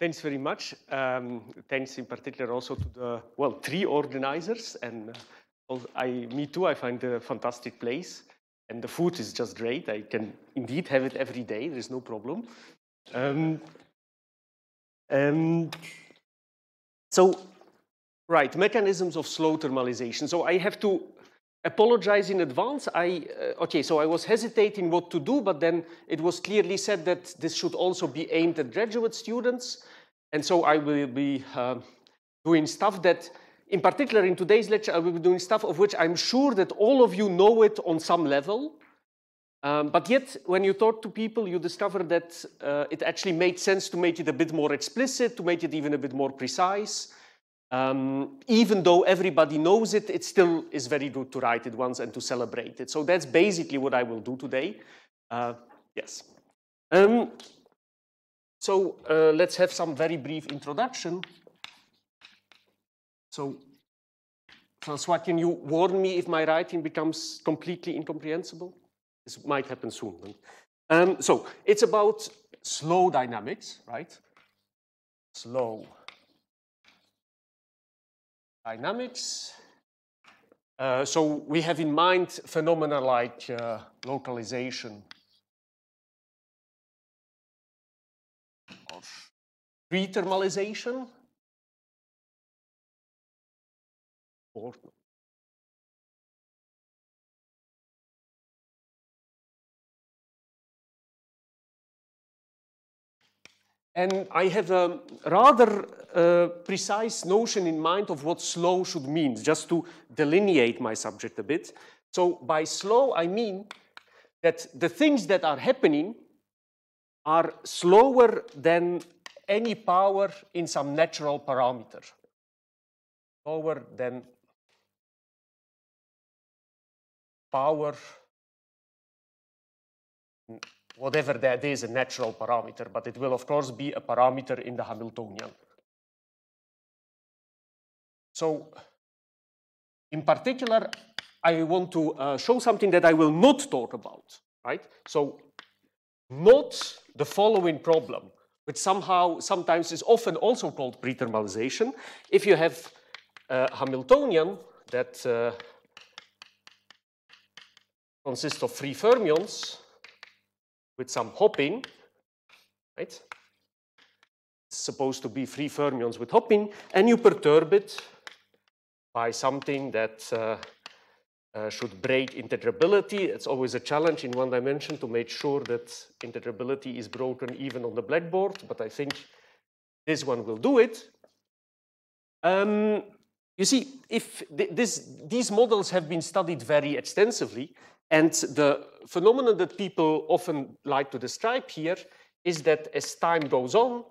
Thanks very much. Um, thanks in particular also to the, well, three organizers. And uh, I, me too, I find a fantastic place. And the food is just great. I can indeed have it every day. There's no problem. Um, um, so, right, mechanisms of slow thermalization. So I have to apologize in advance. I, uh, okay, so I was hesitating what to do, but then it was clearly said that this should also be aimed at graduate students. And so I will be uh, doing stuff that, in particular in today's lecture, I will be doing stuff of which I'm sure that all of you know it on some level. Um, but yet, when you talk to people, you discover that uh, it actually made sense to make it a bit more explicit, to make it even a bit more precise. Um, even though everybody knows it, it still is very good to write it once and to celebrate it. So that's basically what I will do today. Uh, yes. Um, so uh, let's have some very brief introduction. So Francois, can you warn me if my writing becomes completely incomprehensible? This might happen soon. Um, so it's about slow dynamics, right? Slow dynamics. Uh, so we have in mind phenomena like uh, localization rethermalization. And I have a rather uh, precise notion in mind of what slow should mean, just to delineate my subject a bit. So by slow, I mean that the things that are happening are slower than any power in some natural parameter lower than power whatever that is a natural parameter but it will of course be a parameter in the Hamiltonian so in particular I want to uh, show something that I will not talk about right so not the following problem which somehow sometimes is often also called prethermalization. If you have a Hamiltonian that uh, consists of free fermions with some hopping, right? It's supposed to be free fermions with hopping, and you perturb it by something that uh, uh, should break integrability. It's always a challenge in one dimension to make sure that integrability is broken even on the blackboard, but I think this one will do it. Um, you see, if th this, these models have been studied very extensively, and the phenomenon that people often like to describe here is that as time goes on,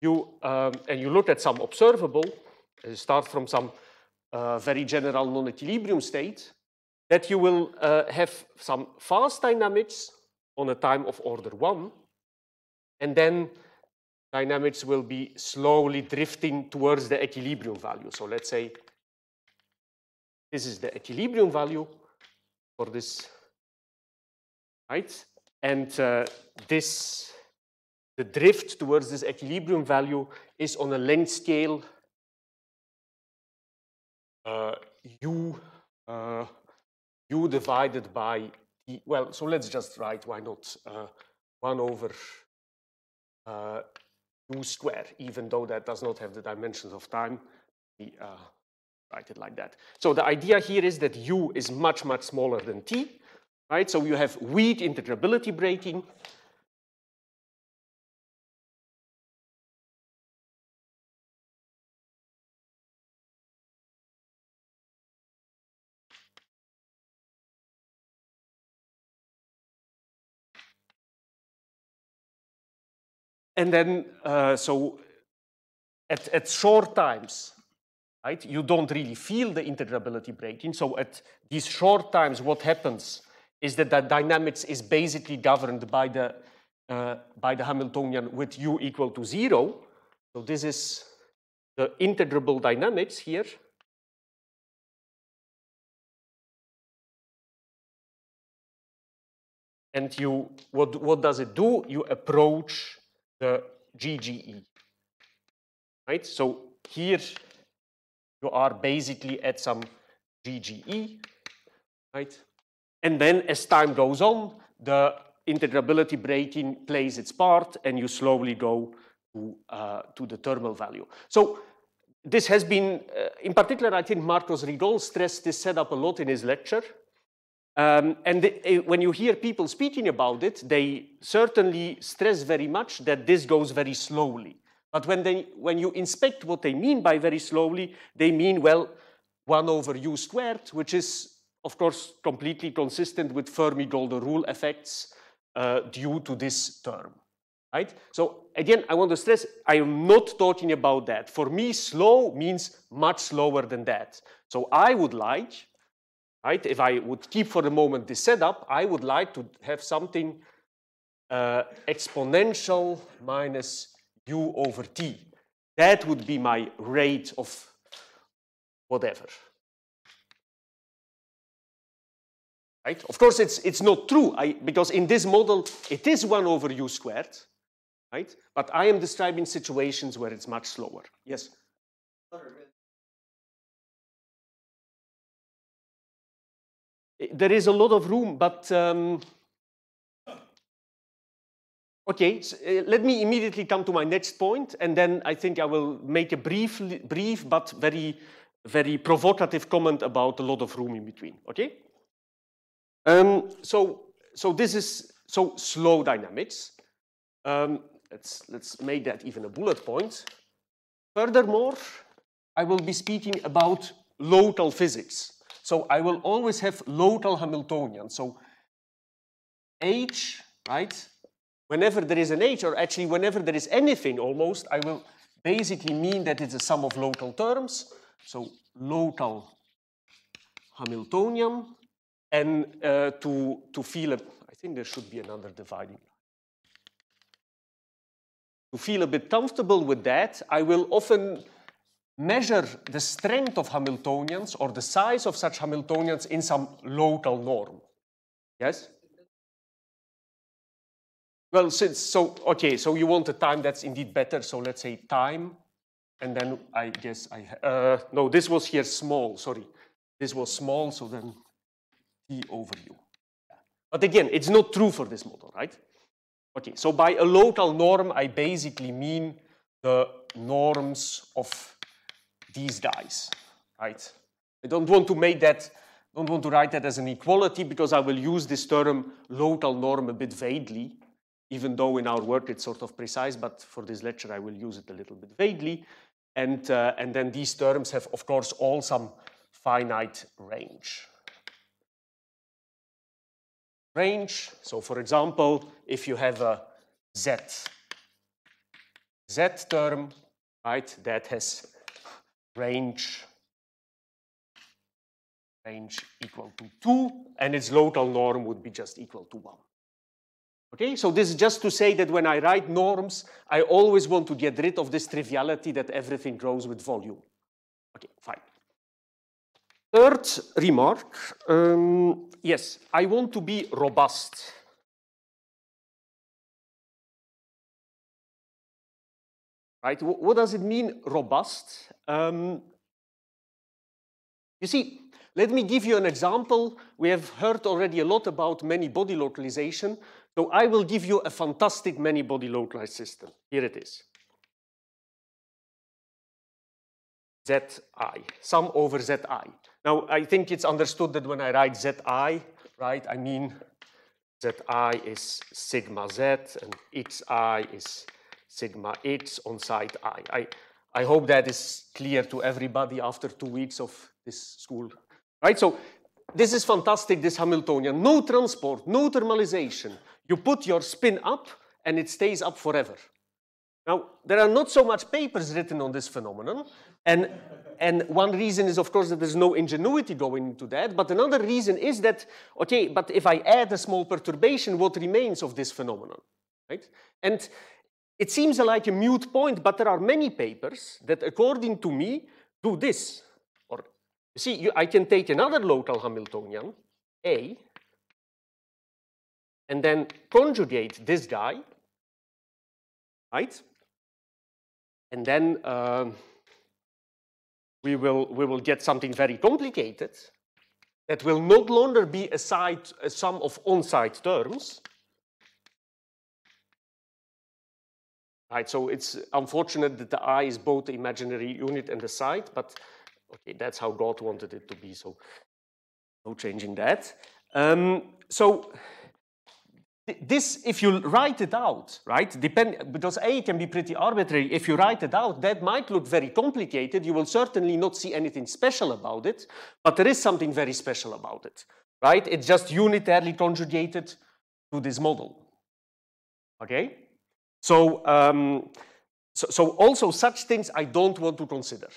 you, um, and you look at some observable, you uh, start from some uh, very general non-equilibrium state, that you will uh, have some fast dynamics on a time of order 1, and then dynamics will be slowly drifting towards the equilibrium value. So let's say this is the equilibrium value for this, right? And uh, this, the drift towards this equilibrium value is on a length scale uh, u uh, u divided by, well, so let's just write, why not, uh, 1 over uh, u square, even though that does not have the dimensions of time. We uh, write it like that. So the idea here is that u is much, much smaller than t, right? So you have weak integrability breaking. And then, uh, so at, at short times, right, you don't really feel the integrability breaking. So at these short times, what happens is that the dynamics is basically governed by the, uh, by the Hamiltonian with u equal to zero. So this is the integrable dynamics here. And you, what, what does it do? You approach the GGE. Right? So here you are basically at some GGE, right? And then as time goes on, the integrability breaking plays its part and you slowly go to, uh, to the thermal value. So this has been, uh, in particular, I think Marcos Rigol stressed this setup a lot in his lecture. Um, and the, uh, when you hear people speaking about it, they certainly stress very much that this goes very slowly. But when, they, when you inspect what they mean by very slowly, they mean, well, 1 over u squared, which is, of course, completely consistent with Fermi-Golden rule effects uh, due to this term. Right? So again, I want to stress, I am not talking about that. For me, slow means much slower than that. So I would like Right? If I would keep for the moment this setup, I would like to have something uh, exponential minus u over t. That would be my rate of whatever. Right? Of course, it's, it's not true, I, because in this model, it is 1 over u squared, right? But I am describing situations where it's much slower. Yes? Sorry, Eh, there is a lot of room, but um, okay, so, uh, eh, let me immediately come to my next point, and then I think I will make a brief, brief but very, very provocative comment about a lot of room in between. Okay. Um, so, so this is so slow dynamics. Um, let's let's make that even a bullet point. Furthermore, I will be speaking about local physics. So I will always have local Hamiltonian. So H, right? Whenever there is an H, or actually whenever there is anything almost, I will basically mean that it's a sum of local terms. So local Hamiltonian. And uh, to, to feel, a, I think there should be another dividing line. To feel a bit comfortable with that, I will often measure the strength of Hamiltonians or the size of such Hamiltonians in some local norm. Yes? Well, since, so, okay, so you want a time that's indeed better, so let's say time, and then I guess I, uh, no, this was here small, sorry. This was small, so then T over U. But again, it's not true for this model, right? Okay, so by a local norm, I basically mean the norms of these guys, right? I don't want to make that, don't want to write that as an equality because I will use this term local norm a bit vaguely, even though in our work it's sort of precise, but for this lecture I will use it a little bit vaguely. And, uh, and then these terms have, of course, all some finite range. Range, so for example, if you have a Z, Z term, right, that has range range equal to 2, and its local norm would be just equal to 1. Okay, so this is just to say that when I write norms, I always want to get rid of this triviality that everything grows with volume. Okay, fine. Third remark, um, yes, I want to be robust. right? What does it mean, robust? Um, you see, let me give you an example. We have heard already a lot about many-body localization, so I will give you a fantastic many-body localized system. Here it is. Zi, sum over Zi. Now, I think it's understood that when I write Zi, right, I mean Zi is sigma Z and Xi is sigma x on site i. I, I hope that is clear to everybody after two weeks of this school. Right? So this is fantastic, this Hamiltonian. No transport, no thermalization. You put your spin up and it stays up forever. Now, there are not so much papers written on this phenomenon. And, and one reason is, of course, that there's no ingenuity going into that. But another reason is that, okay, but if I add a small perturbation, what remains of this phenomenon? Right? And it seems like a mute point, but there are many papers that, according to me, do this. Or see, you, I can take another local Hamiltonian, A, and then conjugate this guy, right? And then um, we, will, we will get something very complicated that will no longer be a, side, a sum of on-site terms, Right, so it's unfortunate that the eye is both the imaginary unit and the side, but okay, that's how God wanted it to be, so no changing that. Um, so this, if you write it out, right, depend, because A can be pretty arbitrary, if you write it out, that might look very complicated. You will certainly not see anything special about it, but there is something very special about it, right? It's just unitarily conjugated to this model, okay? So, um, so, so, also such things I don't want to consider,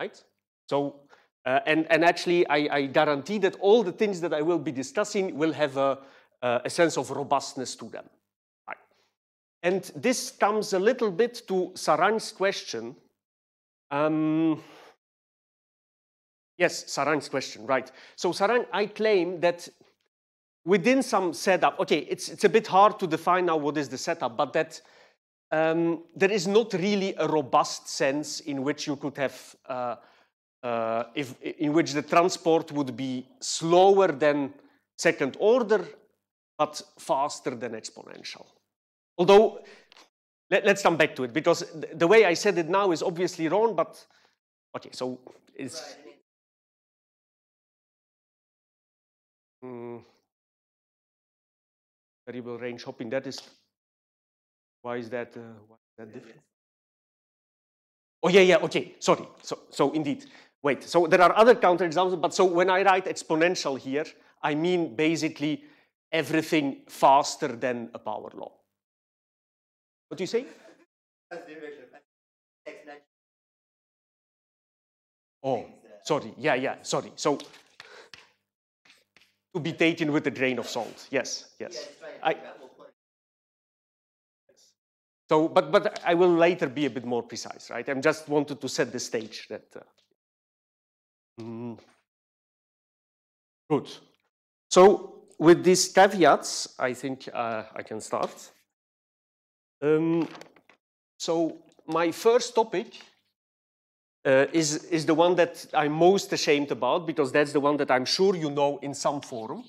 right? So, uh, and, and actually I, I, guarantee that all the things that I will be discussing will have a, uh, a sense of robustness to them. Right. And this comes a little bit to Saran's question. Um, yes, Saran's question, right. So Saran, I claim that within some setup, okay, it's, it's a bit hard to define now what is the setup, but that um, there is not really a robust sense in which you could have, uh, uh, if, in which the transport would be slower than second order, but faster than exponential. Although, let, us come back to it, because th the way I said it now is obviously wrong, but okay, so it's... Right. Mm, variable range hopping, that is why is that, uh, why is that different? Oh, yeah, yeah, okay, sorry. So, so indeed, wait. So there are other counterexamples, but so when I write exponential here, I mean basically everything faster than a power law. What do you say? Oh, sorry. Yeah, yeah, sorry. So to be taken with a grain of salt. Yes, yes. I, so, but, but I will later be a bit more precise, right? I am just wanted to set the stage that. Uh, mm. Good. So with these caveats, I think uh, I can start. Um, so my first topic uh, is, is the one that I'm most ashamed about because that's the one that I'm sure you know in some form.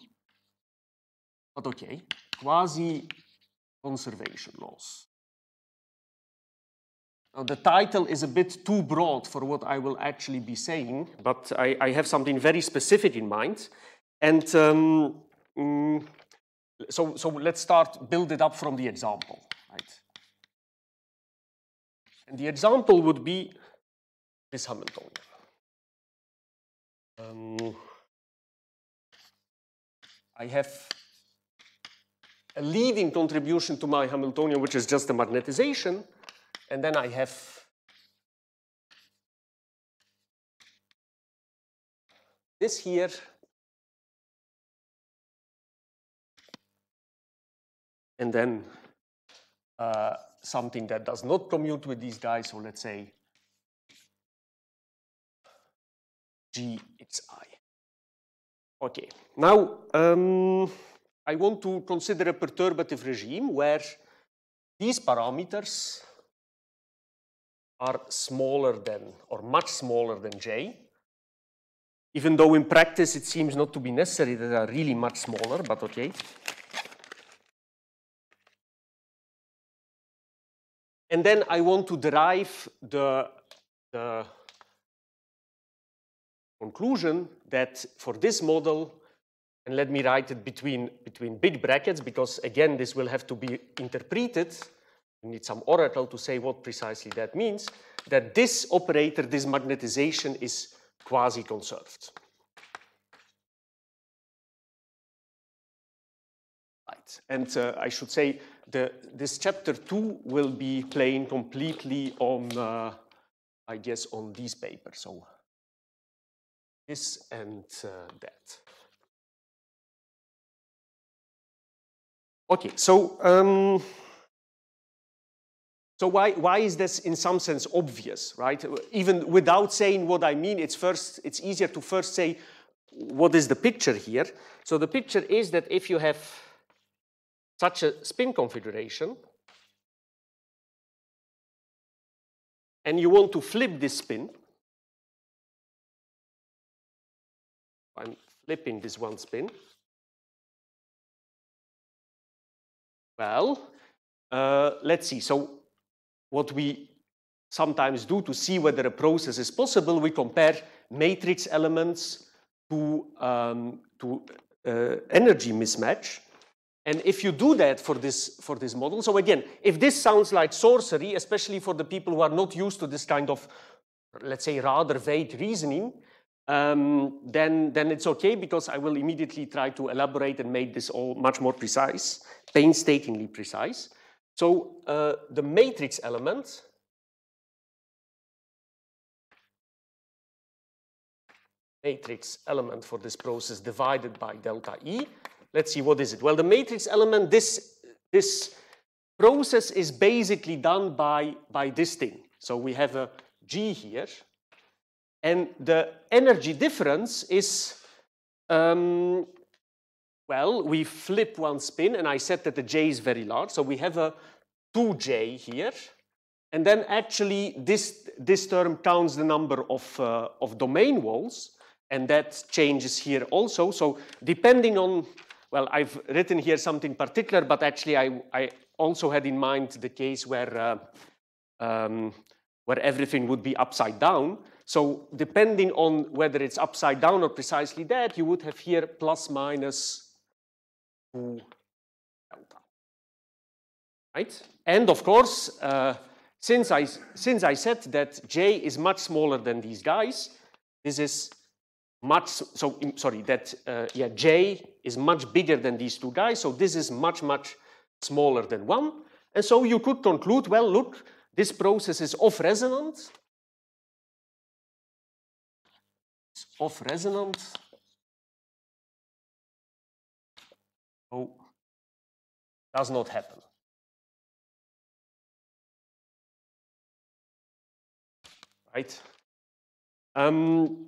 But okay, quasi-conservation laws the title is a bit too broad for what I will actually be saying, but I, I have something very specific in mind. And um, mm, so, so let's start, build it up from the example. Right? And the example would be this Hamiltonian. Um, I have a leading contribution to my Hamiltonian, which is just the magnetization and then I have this here and then uh, something that does not commute with these guys. So let's say G it's I. Okay, now um, I want to consider a perturbative regime where these parameters are smaller than, or much smaller than J. Even though in practice it seems not to be necessary that they are really much smaller, but okay. And then I want to derive the, the conclusion that for this model, and let me write it between, between big brackets because again, this will have to be interpreted you need some oracle to say what precisely that means, that this operator, this magnetization is quasi-conserved. Right. And uh, I should say the, this chapter two will be playing completely on, uh, I guess, on these papers. So this and uh, that. Okay, so um, so why, why is this in some sense obvious, right? Even without saying what I mean, it's, first, it's easier to first say what is the picture here. So the picture is that if you have such a spin configuration, and you want to flip this spin, I'm flipping this one spin, well, uh, let's see. So what we sometimes do to see whether a process is possible, we compare matrix elements to, um, to uh, energy mismatch. And if you do that for this, for this model, so again, if this sounds like sorcery, especially for the people who are not used to this kind of, let's say, rather vague reasoning, um, then, then it's okay because I will immediately try to elaborate and make this all much more precise, painstakingly precise. So uh, the matrix element matrix element for this process divided by delta E. Let's see, what is it? Well, the matrix element, this, this process is basically done by, by this thing. So we have a G here, and the energy difference is um, well, we flip one spin, and I said that the j is very large, so we have a 2j here. And then actually, this, this term counts the number of, uh, of domain walls, and that changes here also. So depending on, well, I've written here something particular, but actually I, I also had in mind the case where, uh, um, where everything would be upside down. So depending on whether it's upside down or precisely that, you would have here plus minus delta. Right? And of course, uh, since, I, since I said that J is much smaller than these guys, this is much, so mm, sorry, that, uh, yeah, J is much bigger than these two guys, so this is much, much smaller than one. And so you could conclude, well, look, this process is off-resonant, off-resonant, does not happen. Right? Um,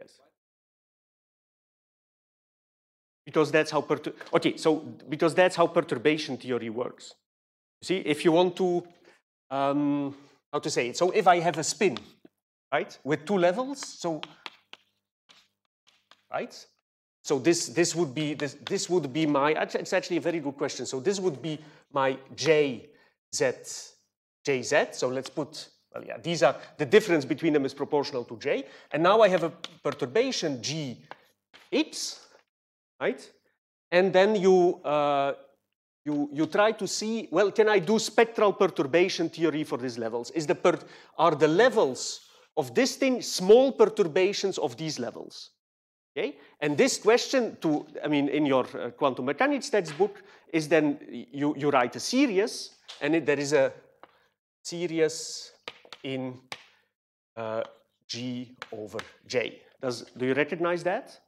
yes. Because that's how okay, so because that's how perturbation theory works. You see, if you want to um, how to say it. So if I have a spin, right, with two levels, so right, so this, this, would be, this, this would be my, it's actually a very good question. So this would be my J, Z, J, Z. So let's put, well, yeah, these are, the difference between them is proportional to J. And now I have a perturbation G, X, right? And then you, uh, you, you try to see, well, can I do spectral perturbation theory for these levels? Is the per, are the levels of this thing small perturbations of these levels? Okay? And this question to, I mean, in your uh, quantum mechanics textbook is then you, you write a series and it, there is a series in uh, G over J. Does, do you recognize that?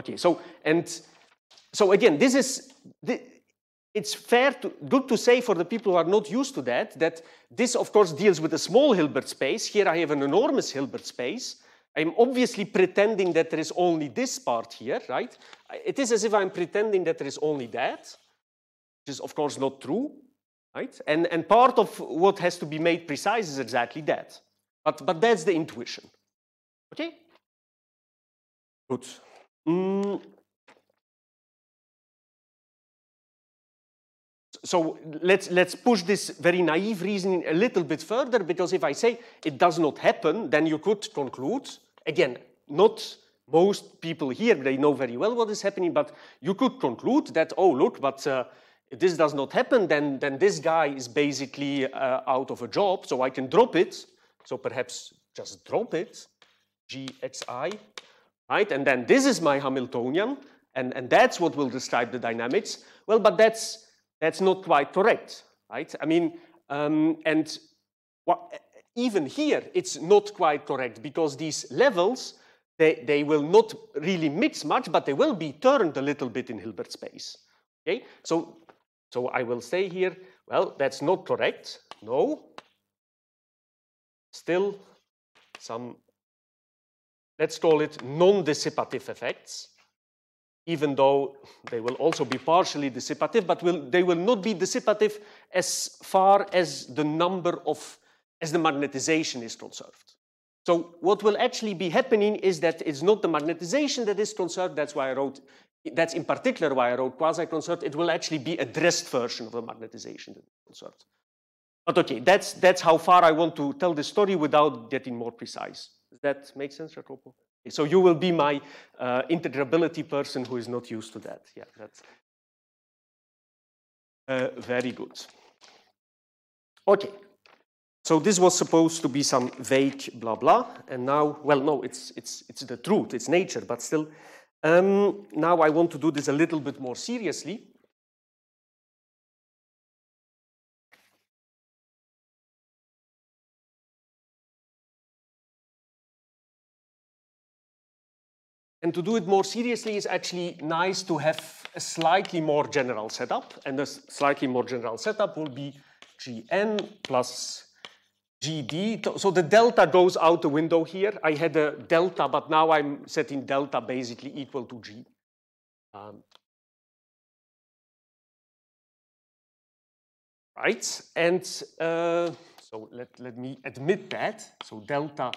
Okay, so, and so again, this is, the, it's fair to, good to say for the people who are not used to that, that this of course deals with a small Hilbert space. Here I have an enormous Hilbert space. I'm obviously pretending that there is only this part here, right? It is as if I'm pretending that there is only that, which is of course not true, right? And, and part of what has to be made precise is exactly that. But, but that's the intuition, okay? Good. Mm, so let's, let's push this very naive reasoning a little bit further, because if I say it does not happen, then you could conclude, again, not most people here, they know very well what is happening, but you could conclude that, oh, look, but uh, this does not happen, then, then this guy is basically uh, out of a job, so I can drop it. So perhaps just drop it, GXI, right? And then this is my Hamiltonian, and, and that's what will describe the dynamics. Well, but that's that's not quite correct, right? I mean, um, and what, even here, it's not quite correct because these levels, they, they will not really mix much, but they will be turned a little bit in Hilbert space. Okay, so, so I will say here, well, that's not correct, no. Still some, let's call it non-dissipative effects even though they will also be partially dissipative, but will, they will not be dissipative as far as the number of, as the magnetization is conserved. So what will actually be happening is that it's not the magnetization that is conserved, that's why I wrote, that's in particular why I wrote quasi-conserved, it will actually be a dressed version of the magnetization that is conserved. But okay, that's, that's how far I want to tell the story without getting more precise. Does that make sense, Jacopo? So you will be my uh, integrability person who is not used to that. Yeah, that's uh, very good. Okay. So this was supposed to be some vague blah blah, and now, well, no, it's it's it's the truth, it's nature, but still. Um, now I want to do this a little bit more seriously, And to do it more seriously, it's actually nice to have a slightly more general setup. And the slightly more general setup will be Gn plus GD. So the delta goes out the window here. I had a delta, but now I'm setting delta basically equal to G. Um, right, and uh, so let, let me admit that. So delta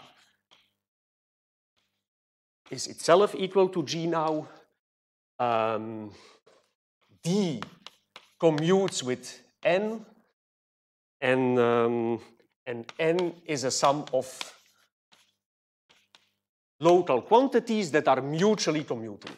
is itself equal to G now. Um, D commutes with N, and, um, and N is a sum of local quantities that are mutually commuting.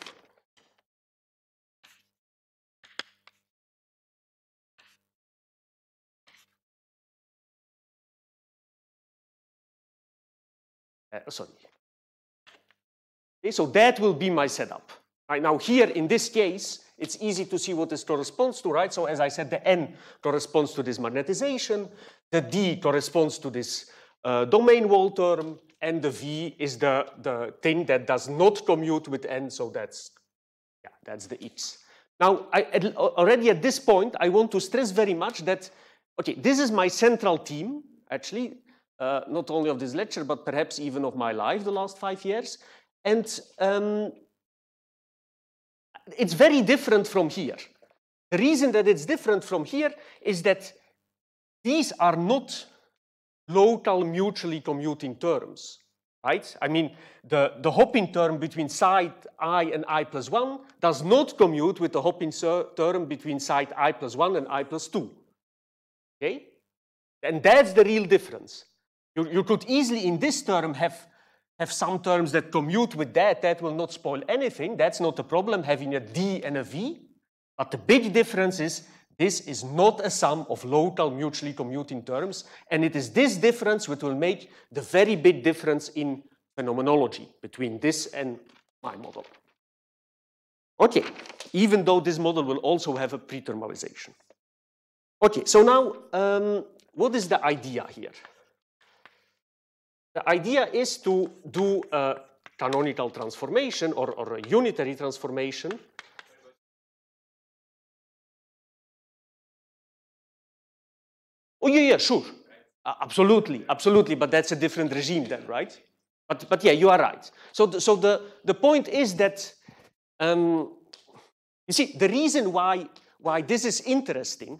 Uh, sorry. Okay, so that will be my setup. Right now here in this case, it's easy to see what this corresponds to, right? So as I said, the N corresponds to this magnetization, the D corresponds to this uh, domain wall term, and the V is the, the thing that does not commute with N, so that's, yeah, that's the X. Now, I, at, already at this point, I want to stress very much that, okay, this is my central team, actually, uh, not only of this lecture, but perhaps even of my life the last five years. And um, it's very different from here. The reason that it's different from here is that these are not local mutually commuting terms, right? I mean, the, the hopping term between site i and i plus 1 does not commute with the hopping term between site i plus 1 and i plus 2, okay? And that's the real difference. You, you could easily, in this term, have have some terms that commute with that. That will not spoil anything. That's not a problem, having a D and a V. But the big difference is this is not a sum of local mutually commuting terms. And it is this difference which will make the very big difference in phenomenology between this and my model. Okay, even though this model will also have a pre-thermalization. Okay, so now um, what is the idea here? The idea is to do a canonical transformation or, or a unitary transformation Oh, yeah, yeah, sure. Uh, absolutely, absolutely. But that's a different regime then, right? But, but yeah, you are right. So, the, so the, the point is that, um, you see, the reason why, why this is interesting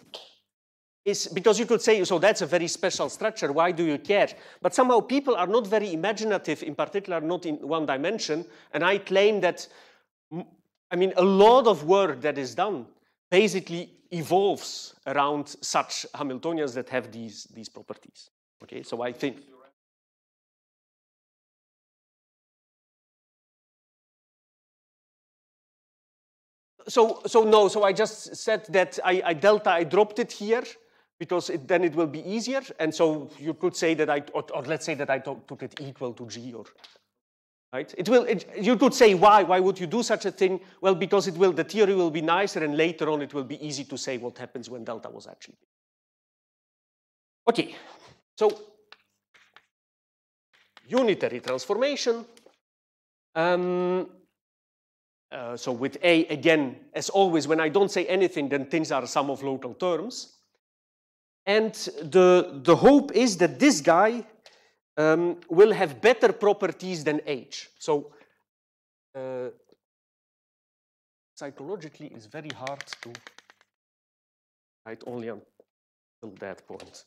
is because you could say, so that's a very special structure, why do you care? But somehow people are not very imaginative, in particular not in one dimension, and I claim that, I mean, a lot of work that is done basically evolves around such Hamiltonians that have these, these properties. Okay, so I think... So, so no, so I just said that I, I delta, I dropped it here because it, then it will be easier. And so you could say that I, or, or let's say that I took it equal to g or, right? It will, it, you could say why, why would you do such a thing? Well, because it will, the theory will be nicer and later on it will be easy to say what happens when delta was actually. Okay, so unitary transformation. Um, uh, so with A, again, as always, when I don't say anything, then things are a sum of local terms. And the, the hope is that this guy um, will have better properties than H. So uh, psychologically, it's very hard to write only until that point.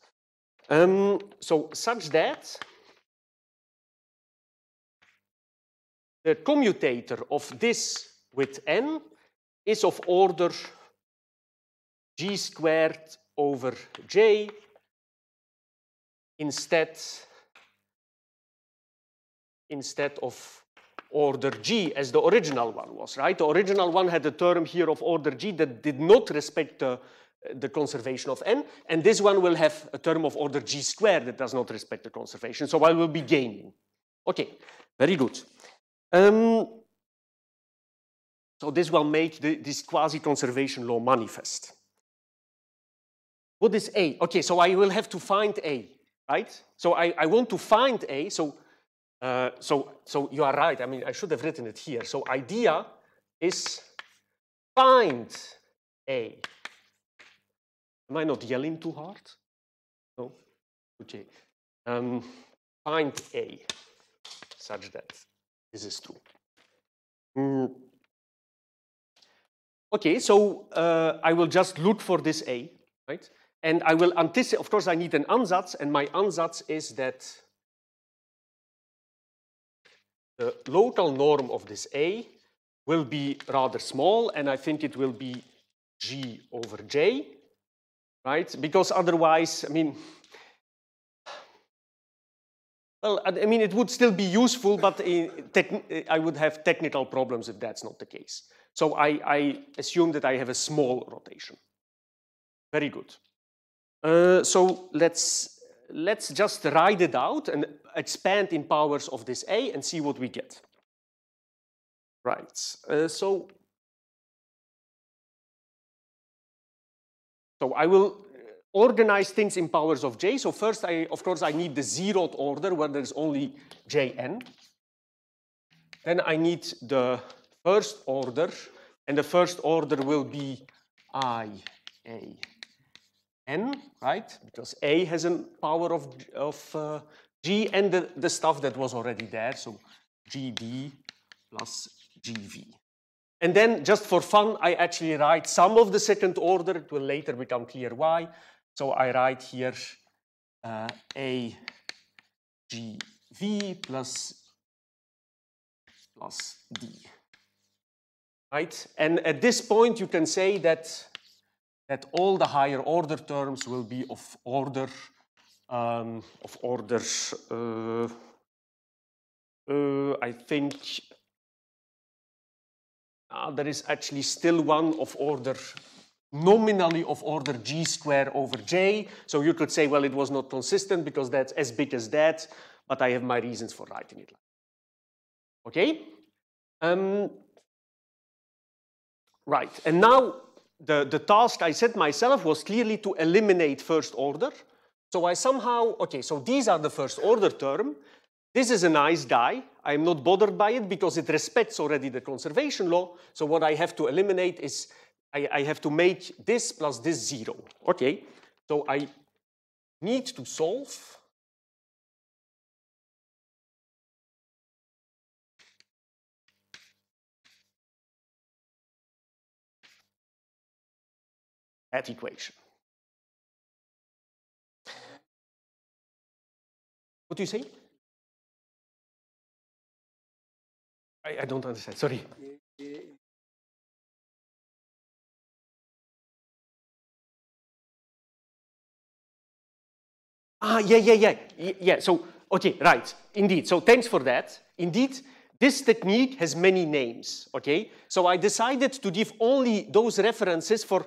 Um, so such that the commutator of this with n is of order g squared over J. Instead, instead of order G as the original one was, right? The original one had a term here of order G that did not respect the, the conservation of n, and this one will have a term of order G squared that does not respect the conservation, so I will be gaining. Okay, very good. Um, so this will make the, this quasi-conservation law manifest. What is A? Okay, so I will have to find A, right? So I, I want to find A. So, uh, so, so you are right. I mean, I should have written it here. So idea is find A. Am I not yelling too hard? No? Okay. Um, find A such that this is true. Mm. Okay, so uh, I will just look for this A, right? And I will anticipate, of course, I need an ansatz, and my ansatz is that the local norm of this A will be rather small, and I think it will be G over J, right? Because otherwise, I mean, well, I mean, it would still be useful, but I would have technical problems if that's not the case. So I, I assume that I have a small rotation. Very good. Uh, so let's, let's just write it out and expand in powers of this A and see what we get. Right, uh, so, so I will uh, organize things in powers of j. So first, I, of course, I need the zeroth order where there's only jn. Then I need the first order, and the first order will be i, a, n, right? Because A has a power of, of uh, g and the, the stuff that was already there, so gb plus gv. And then just for fun, I actually write some of the second order. It will later become clear why. So I write here uh, a g v plus plus d. Right? And at this point, you can say that that all the higher order terms will be of order um, of order. Uh, uh, I think uh, there is actually still one of order nominally of order g square over j. So you could say, well, it was not consistent because that's as big as that, but I have my reasons for writing it. Okay? Um, right, and now the, the task I set myself was clearly to eliminate first order. So I somehow, okay, so these are the first order term. This is a nice die. I'm not bothered by it because it respects already the conservation law. So what I have to eliminate is I, I have to make this plus this zero. Okay, so I need to solve that equation. What do you say? I, I don't understand, sorry. Ah, yeah, yeah, yeah, yeah. So, okay, right, indeed. So thanks for that. Indeed, this technique has many names, okay? So I decided to give only those references for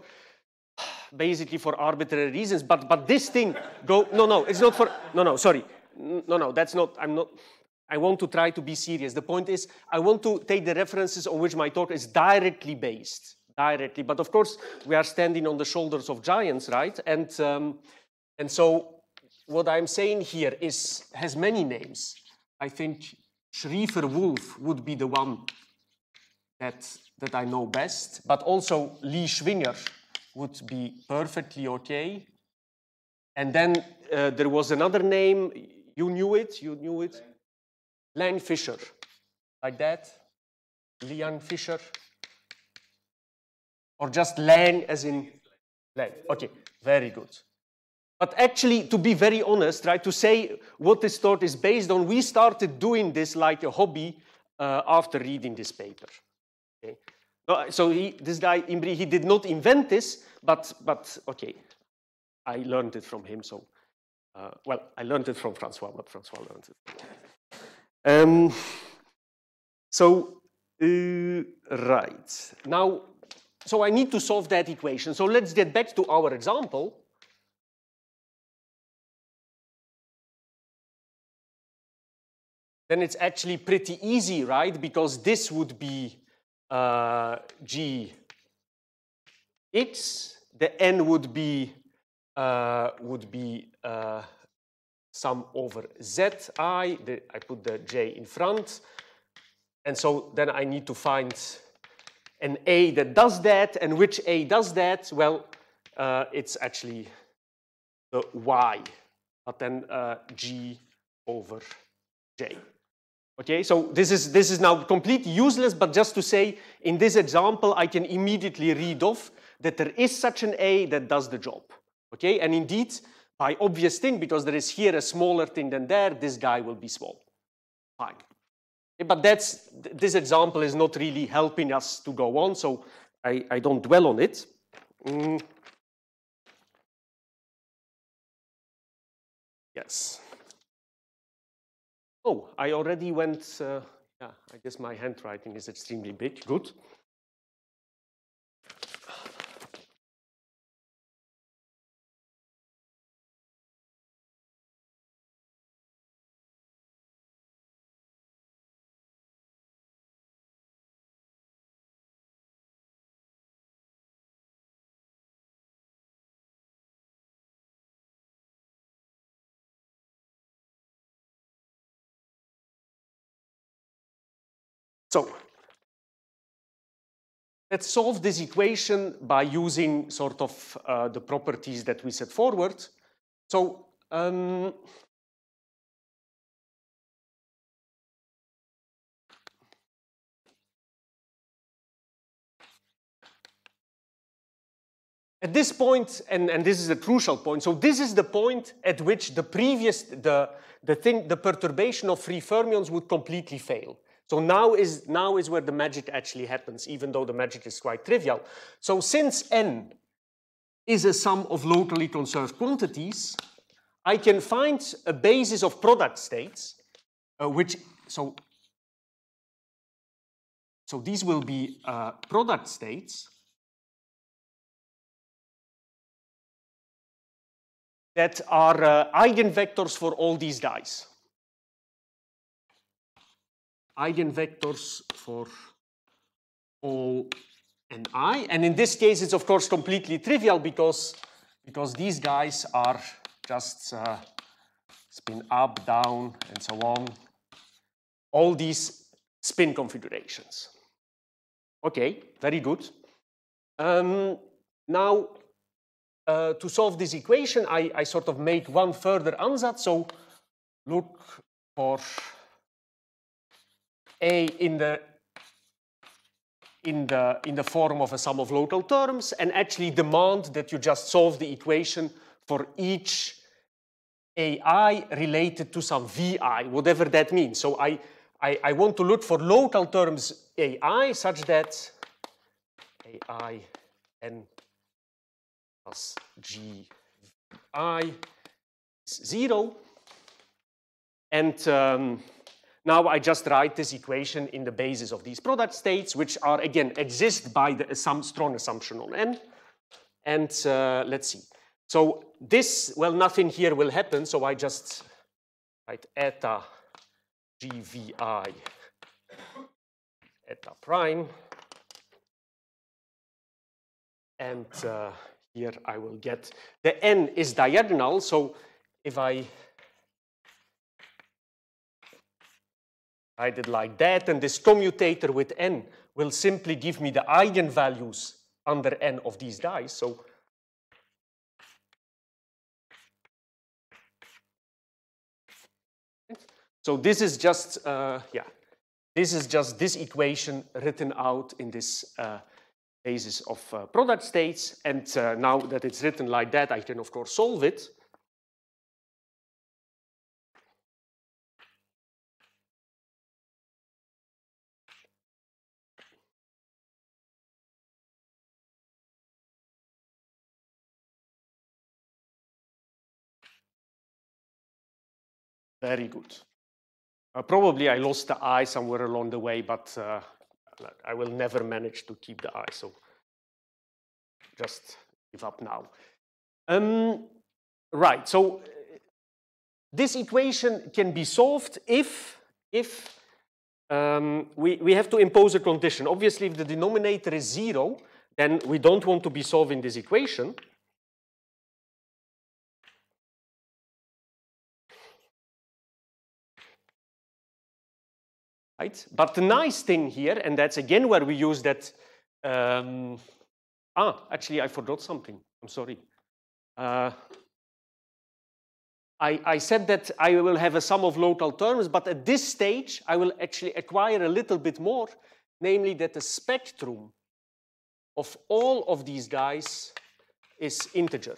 basically for arbitrary reasons. But but this thing go no no it's not for no no sorry no no that's not I'm not. I want to try to be serious. The point is, I want to take the references on which my talk is directly based, directly. But of course, we are standing on the shoulders of giants, right? And um, and so what I'm saying here is has many names. I think Schriever Wolf would be the one that that I know best, but also Lee Schwinger, would be perfectly okay. And then uh, there was another name. You knew it. You knew it. Len Fisher, like that. Leon Fisher, or just Len as in Len. Okay, very good. But actually, to be very honest, right, to say what this thought is based on, we started doing this like a hobby uh, after reading this paper. Okay? Uh, so he, this guy, Imbri, he did not invent this, but, but okay, I learned it from him. So, uh, well, I learned it from Francois, but Francois learned it. Um, so, uh, right. Now, so I need to solve that equation. So let's get back to our example. Then it's actually pretty easy, right? Because this would be uh, gx, the n would be uh, would be uh, sum over zi. The, I put the j in front, and so then I need to find an a that does that, and which a does that? Well, uh, it's actually the y, but then uh, g over j. Okay, so this is, this is now completely useless, but just to say, in this example, I can immediately read off that there is such an A that does the job. Okay, and indeed, by obvious thing, because there is here a smaller thing than there, this guy will be small. Fine. But that's, this example is not really helping us to go on, so I, I don't dwell on it. Mm. Yes. Oh, I already went, uh, yeah, I guess my handwriting is extremely big, good. Let's solve this equation by using sort of uh, the properties that we set forward. So um, At this point, and, and this is a crucial point, so this is the point at which the previous, the, the, thing, the perturbation of free fermions would completely fail. So now is, now is where the magic actually happens, even though the magic is quite trivial. So since n is a sum of locally conserved quantities, I can find a basis of product states, uh, which, so, so these will be uh, product states that are uh, eigenvectors for all these guys eigenvectors for O and I. And in this case, it's of course completely trivial because, because these guys are just uh, spin up, down, and so on. All these spin configurations. Okay, very good. Um, now, uh, to solve this equation, I, I sort of make one further ansatz. So look for a in the in the, in the form of a sum of local terms and actually demand that you just solve the equation for each AI related to some VI, whatever that means. So I, I, I want to look for local terms AI such that AI n plus GI is zero. And um, now I just write this equation in the basis of these product states, which are, again, exist by the strong assumption on n. And uh, let's see. So this, well, nothing here will happen, so I just write eta gvi eta prime. And uh, here I will get, the n is diagonal, so if I I did like that, and this commutator with n will simply give me the eigenvalues under n of these dice. So So this is just, uh, yeah, this is just this equation written out in this uh, basis of uh, product states. And uh, now that it's written like that, I can of course solve it. Very good. Uh, probably I lost the eye somewhere along the way, but uh, I will never manage to keep the eye, so just give up now. Um, right, so uh, this equation can be solved if, if um, we, we have to impose a condition. Obviously, if the denominator is zero, then we don't want to be solving this equation. right? But the nice thing here, and that's again where we use that. Um, ah, actually, I forgot something. I'm sorry. Uh, I, I said that I will have a sum of local terms, but at this stage, I will actually acquire a little bit more, namely that the spectrum of all of these guys is integer,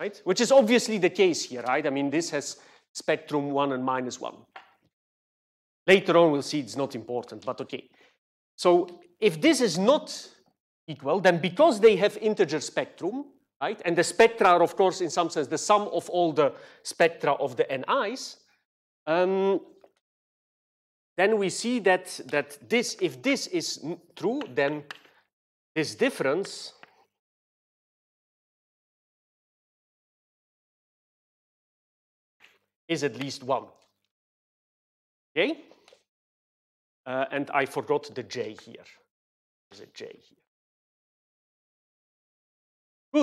right? Which is obviously the case here, right? I mean, this has spectrum 1 and minus 1. Later on, we'll see it's not important, but okay. So if this is not equal, then because they have integer spectrum, right, and the spectra are, of course, in some sense, the sum of all the spectra of the NIs, um, then we see that, that this, if this is true, then this difference is at least one. Okay? Uh, and I forgot the J here. There's a J here.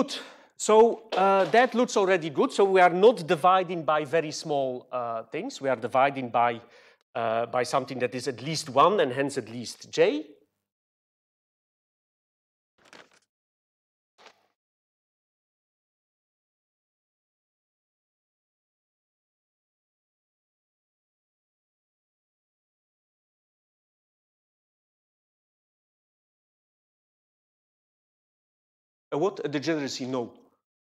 Good. So uh, that looks already good. So we are not dividing by very small uh, things. We are dividing by, uh, by something that is at least 1 and hence at least j. Uh, what? A degeneracy? No.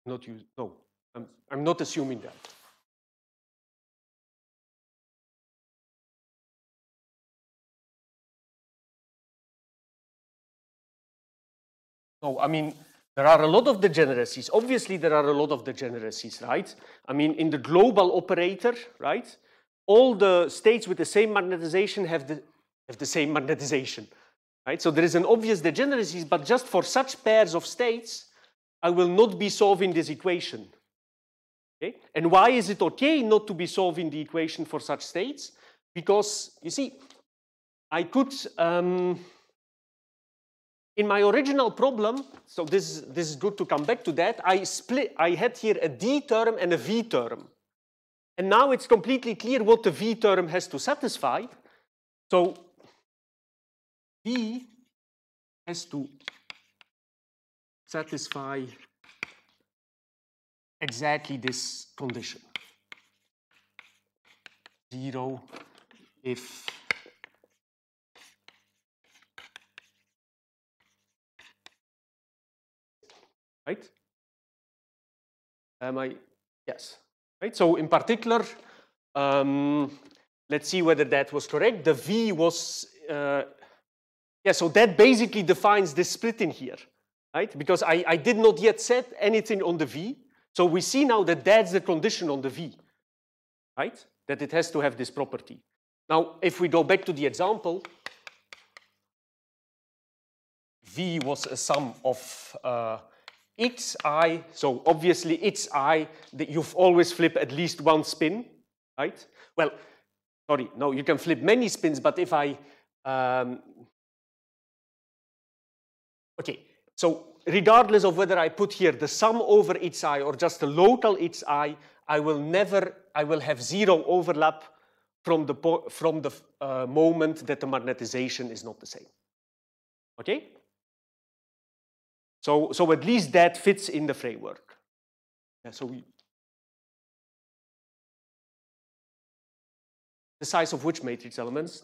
Not you, no. I'm, I'm not assuming that. No, I mean, there are a lot of degeneracies. Obviously, there are a lot of degeneracies, right? I mean, in the global operator, right? All the states with the same magnetization have the, have the same magnetization. Right? So there is an obvious degeneracy, but just for such pairs of states, I will not be solving this equation. Okay? And why is it okay not to be solving the equation for such states? Because, you see, I could, um, in my original problem, so this, this is good to come back to that, I, split, I had here a D term and a V term. And now it's completely clear what the V term has to satisfy. So B has to satisfy exactly this condition. Zero if right? Am I? Yes. Right. So in particular, um, let's see whether that was correct. The V was uh, yeah, so that basically defines this split in here, right? Because I, I did not yet set anything on the V. So we see now that that's the condition on the V, right? That it has to have this property. Now, if we go back to the example, V was a sum of uh, xi, so obviously xi, that you've always flip at least one spin, right? Well, sorry, no, you can flip many spins, but if I um, Okay, so regardless of whether I put here the sum over its i or just the local its i, I will never, I will have zero overlap from the, from the uh, moment that the magnetization is not the same. Okay? So, so at least that fits in the framework. Yeah, so we, the size of which matrix elements?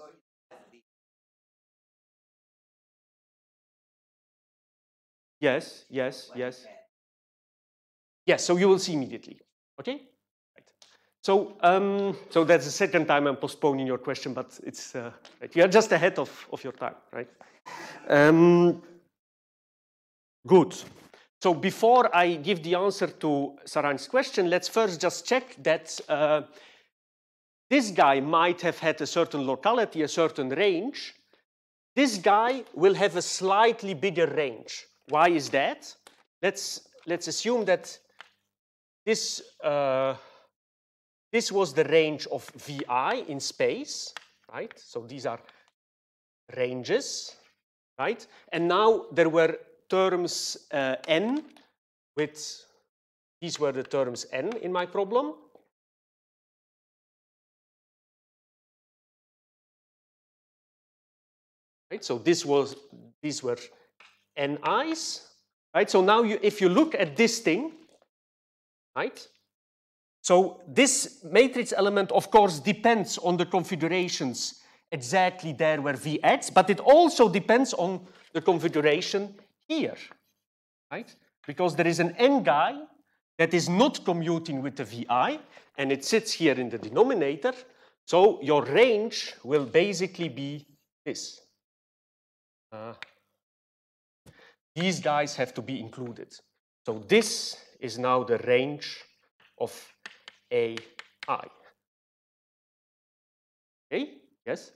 Yes, yes, yes. Yes, so you will see immediately, okay? Right. So, um, so that's the second time I'm postponing your question, but it's, uh, right. you are just ahead of, of your time, right? Um, good. So before I give the answer to Saran's question, let's first just check that uh, this guy might have had a certain locality, a certain range. This guy will have a slightly bigger range. Why is that? Let's, let's assume that this, uh, this was the range of vi in space, right? So these are ranges, right? And now there were terms uh, n with, these were the terms n in my problem, Right? So this was, these were and i's, right? So now you, if you look at this thing, right? So this matrix element, of course, depends on the configurations exactly there where V adds, but it also depends on the configuration here, right? Because there is an N guy that is not commuting with the VI, and it sits here in the denominator, so your range will basically be this. Uh, these guys have to be included. So this is now the range of AI. Okay, yes?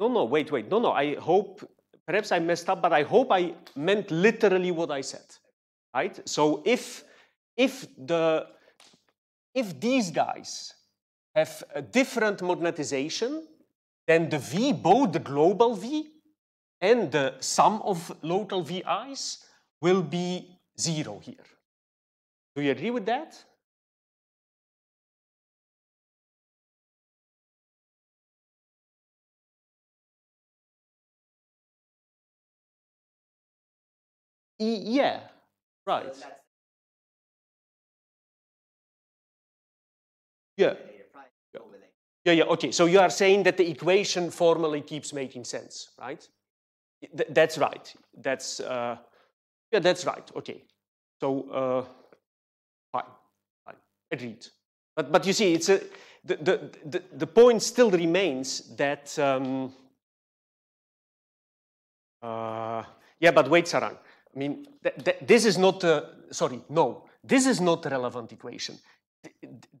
No, no, wait, wait. No, no, I hope, perhaps I messed up, but I hope I meant literally what I said, right? So if if the if these guys have a different magnetization, then the V, both the global V and the sum of local VIs will be zero here. Do you agree with that? E yeah, right. So Yeah. yeah. Yeah, okay. So you are saying that the equation formally keeps making sense, right? Th that's right. That's, uh, yeah, that's right. Okay. So, uh, fine, fine, agreed. But, but you see, it's a, the, the, the, the point still remains that, um, uh, yeah, but wait, Sarang. I mean, th th this is not, uh, sorry, no, this is not the relevant equation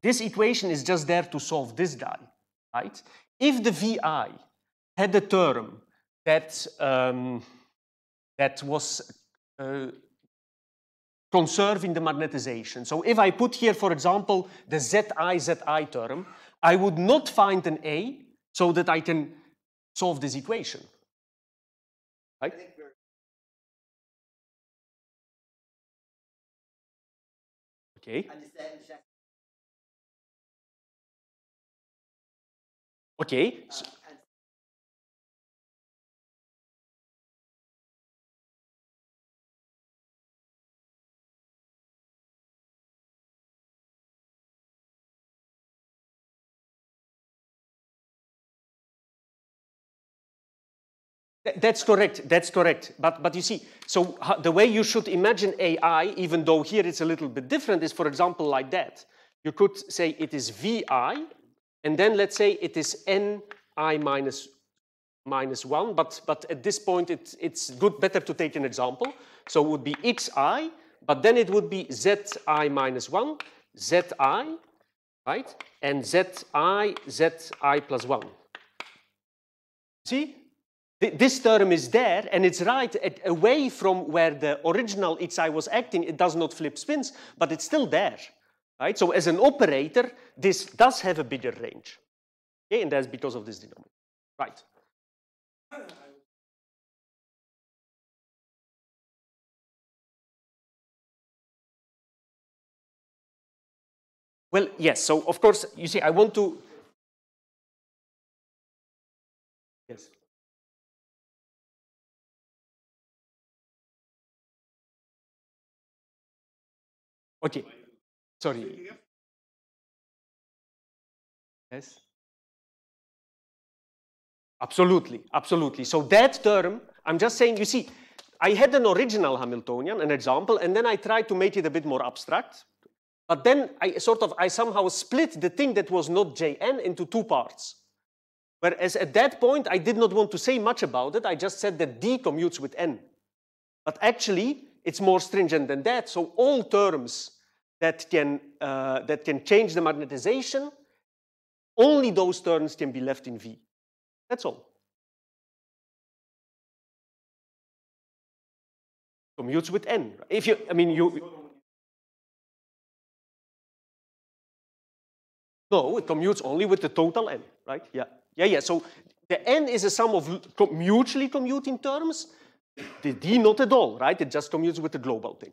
this equation is just there to solve this guy, right? If the VI had a term that, um, that was uh, conserving the magnetization. So if I put here, for example, the ZI, ZI term, I would not find an A so that I can solve this equation. Right? Okay. Okay. So, That's correct. That's correct. But but you see, so the way you should imagine AI, even though here it's a little bit different, is for example like that. You could say it is VI and then let's say it is n i minus, minus 1, but, but at this point it, it's good, better to take an example. So it would be xi, but then it would be zi minus 1, zi, right? And zi, zi plus 1. See? This term is there, and it's right away from where the original xi was acting. It does not flip spins, but it's still there. Right? So as an operator, this does have a bigger range. Okay, and that's because of this denominator. Right. Well, yes, so of course, you see, I want to... Yes. Okay. Sorry. Yes? Absolutely, absolutely. So that term, I'm just saying, you see, I had an original Hamiltonian, an example, and then I tried to make it a bit more abstract. But then I sort of, I somehow split the thing that was not Jn into two parts. Whereas at that point, I did not want to say much about it. I just said that D commutes with N. But actually, it's more stringent than that. So all terms that can, uh, that can change the magnetization, only those turns can be left in V. That's all. Commutes with N. If you, I mean, you. No, it commutes only with the total N, right? Yeah, yeah, yeah. So the N is a sum of mutually commuting terms. The D not at all, right? It just commutes with the global thing.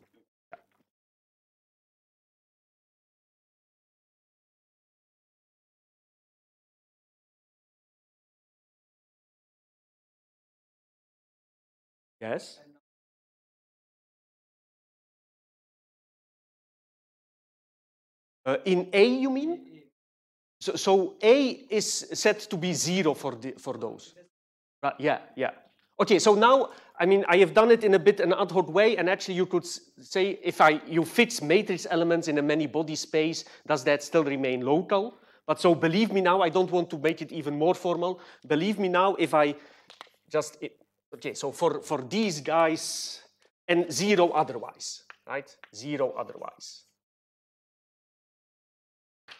Yes Uh, in A, you mean? So, so, A is set to be zero for, the, for those. Right, yeah, yeah. Okay, so now, I mean, I have done it in a bit an ad hoc way, and actually you could say if I, you fix matrix elements in a many-body space, does that still remain local? But so believe me now, I don't want to make it even more formal. Believe me now, if I just Okay, so for, for these guys, and zero otherwise, right? Zero otherwise.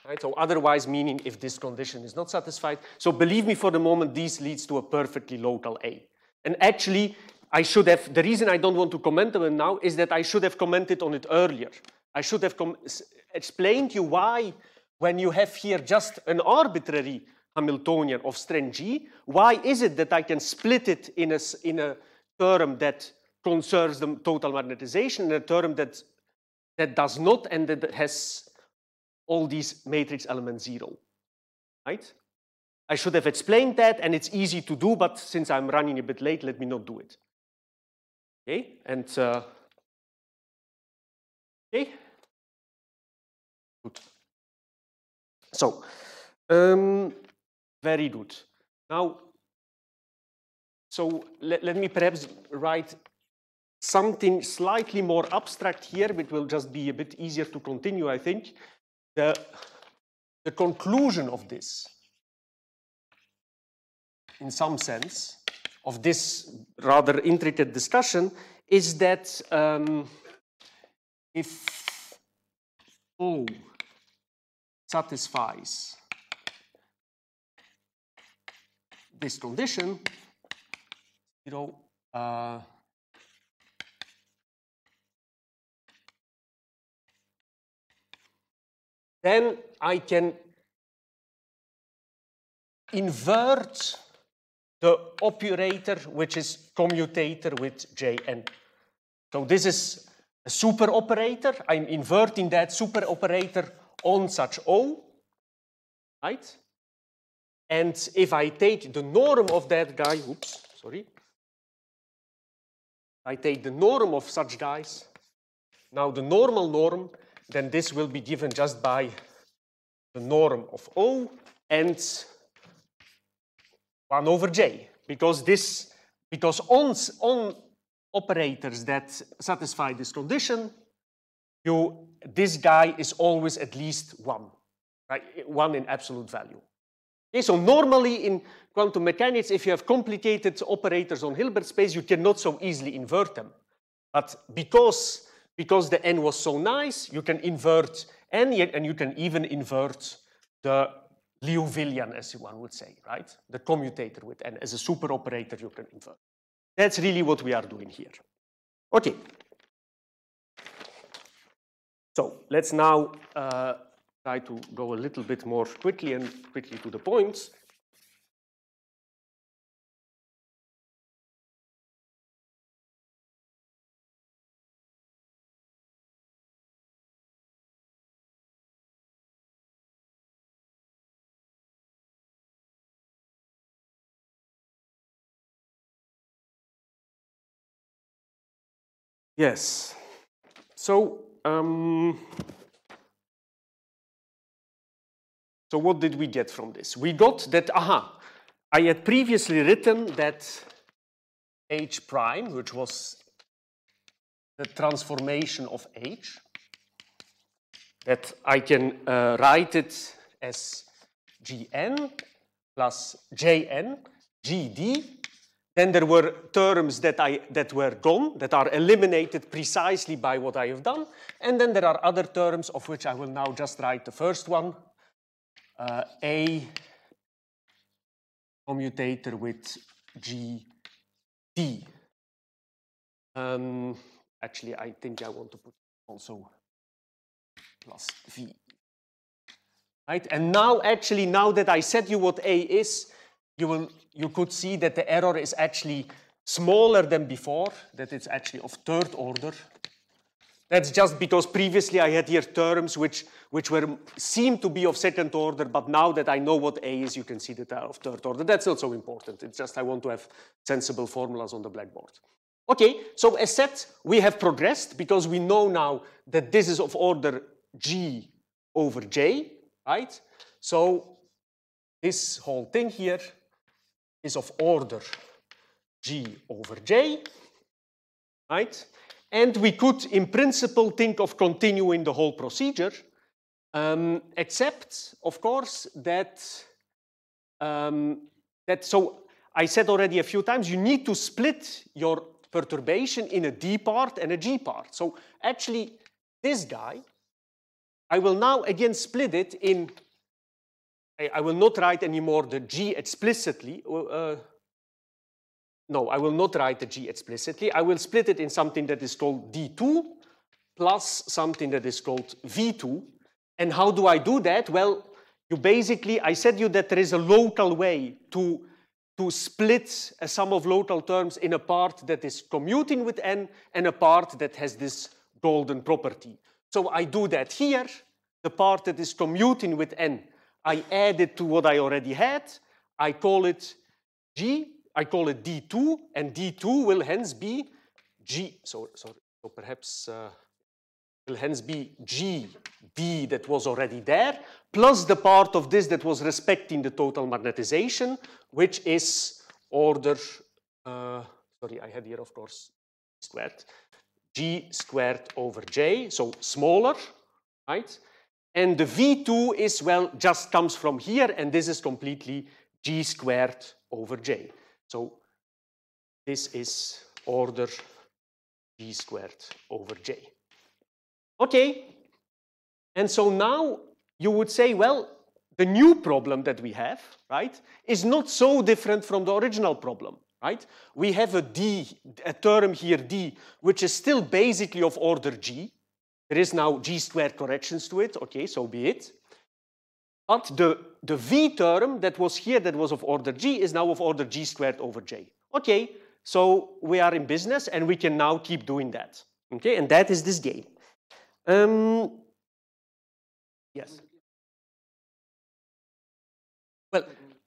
Right? So otherwise meaning if this condition is not satisfied. So believe me for the moment, this leads to a perfectly local A. And actually, I should have, the reason I don't want to comment on it now is that I should have commented on it earlier. I should have explained you why when you have here just an arbitrary Hamiltonian of strength G, why is it that I can split it in a, in a term that conserves the total magnetization and a term that, that does not and that has all these matrix elements zero, right? I should have explained that and it's easy to do, but since I'm running a bit late, let me not do it. Okay, and uh, okay, good. So, um, very good. Now, so let, let me perhaps write something slightly more abstract here, which will just be a bit easier to continue, I think. The, the conclusion of this, in some sense, of this rather intricate discussion is that um, if O satisfies this condition, you know, uh, then I can invert the operator, which is commutator with Jn. So this is a super operator. I'm inverting that super operator on such O, right? And if I take the norm of that guy, oops, sorry. I take the norm of such guys. Now the normal norm, then this will be given just by the norm of O and 1 over J. Because this, because on, on operators that satisfy this condition, you, this guy is always at least 1, right? 1 in absolute value. Okay, so normally in quantum mechanics, if you have complicated operators on Hilbert space, you cannot so easily invert them. But because, because the n was so nice, you can invert n, and you can even invert the Liouvillean, as one would say, right? The commutator with n. As a super operator, you can invert. That's really what we are doing here. Okay. So let's now uh, try to go a little bit more quickly and quickly to the points. Yes. So um, so what did we get from this? We got that, aha, I had previously written that h prime, which was the transformation of h, that I can uh, write it as gn plus jn, gd. Then there were terms that, I, that were gone, that are eliminated precisely by what I have done. And then there are other terms of which I will now just write the first one, uh, a commutator with G D. Um, actually, I think I want to put also plus V. Right? And now, actually, now that I said you what A is, you, will, you could see that the error is actually smaller than before, that it's actually of third order. That's just because previously I had here terms which, which were, seemed to be of second order, but now that I know what A is, you can see that they are of third order. That's not so important. It's just I want to have sensible formulas on the blackboard. Okay, so as said, we have progressed because we know now that this is of order G over J, right? So this whole thing here is of order G over J, right? And we could, in principle, think of continuing the whole procedure, um, except, of course, that, um, that, so I said already a few times, you need to split your perturbation in a D part and a G part. So actually, this guy, I will now again split it in, I, I will not write anymore the G explicitly, uh, uh no, I will not write the G explicitly. I will split it in something that is called D2 plus something that is called V2. And how do I do that? Well, you basically, I said you that there is a local way to, to split a uh, sum of local terms in a part that is commuting with n and a part that has this golden property. So I do that here, the part that is commuting with n. I add it to what I already had. I call it G I call it D2, and D2 will hence be G. So, so, so perhaps uh, will hence be G B that was already there, plus the part of this that was respecting the total magnetization, which is order, uh, sorry, I had here, of course, squared, G squared over J, so smaller, right? And the V2 is, well, just comes from here, and this is completely G squared over J. So this is order g squared over j. Okay, and so now you would say, well, the new problem that we have, right, is not so different from the original problem, right? We have a d, a term here d, which is still basically of order g. There is now g squared corrections to it, okay, so be it. But the, the V term that was here that was of order G is now of order G squared over J. Okay, so we are in business and we can now keep doing that. Okay, and that is this game. Um, yes. Well,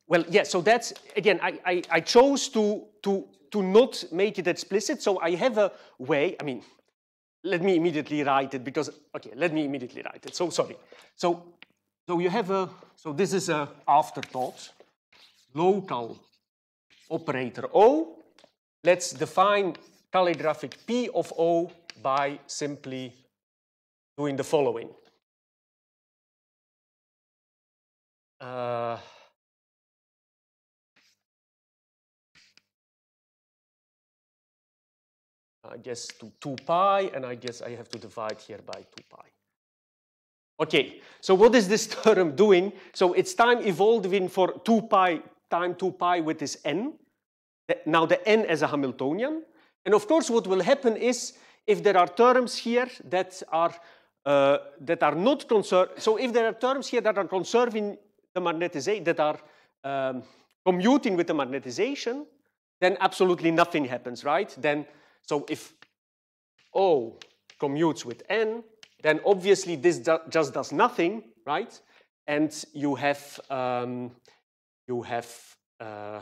well, yes, yeah, so that's, again, I, I, I chose to, to, to not make it explicit, so I have a way, I mean, let me immediately write it because, okay, let me immediately write it, so sorry. So so you have a, so this is a afterthought, local operator O. Let's define calligraphic P of O by simply doing the following. Uh, I guess to 2 pi, and I guess I have to divide here by 2 pi. Okay, so what is this theorem doing? So it's time evolving for 2 pi time 2 pi with this n. Now the n is a Hamiltonian. And of course what will happen is if there are terms here that are, uh, that are not conserved, so if there are terms here that are conserving the magnetization, that are um, commuting with the magnetization, then absolutely nothing happens, right? Then, so if O commutes with n, then obviously this do just does nothing, right? And you have, um, you have uh,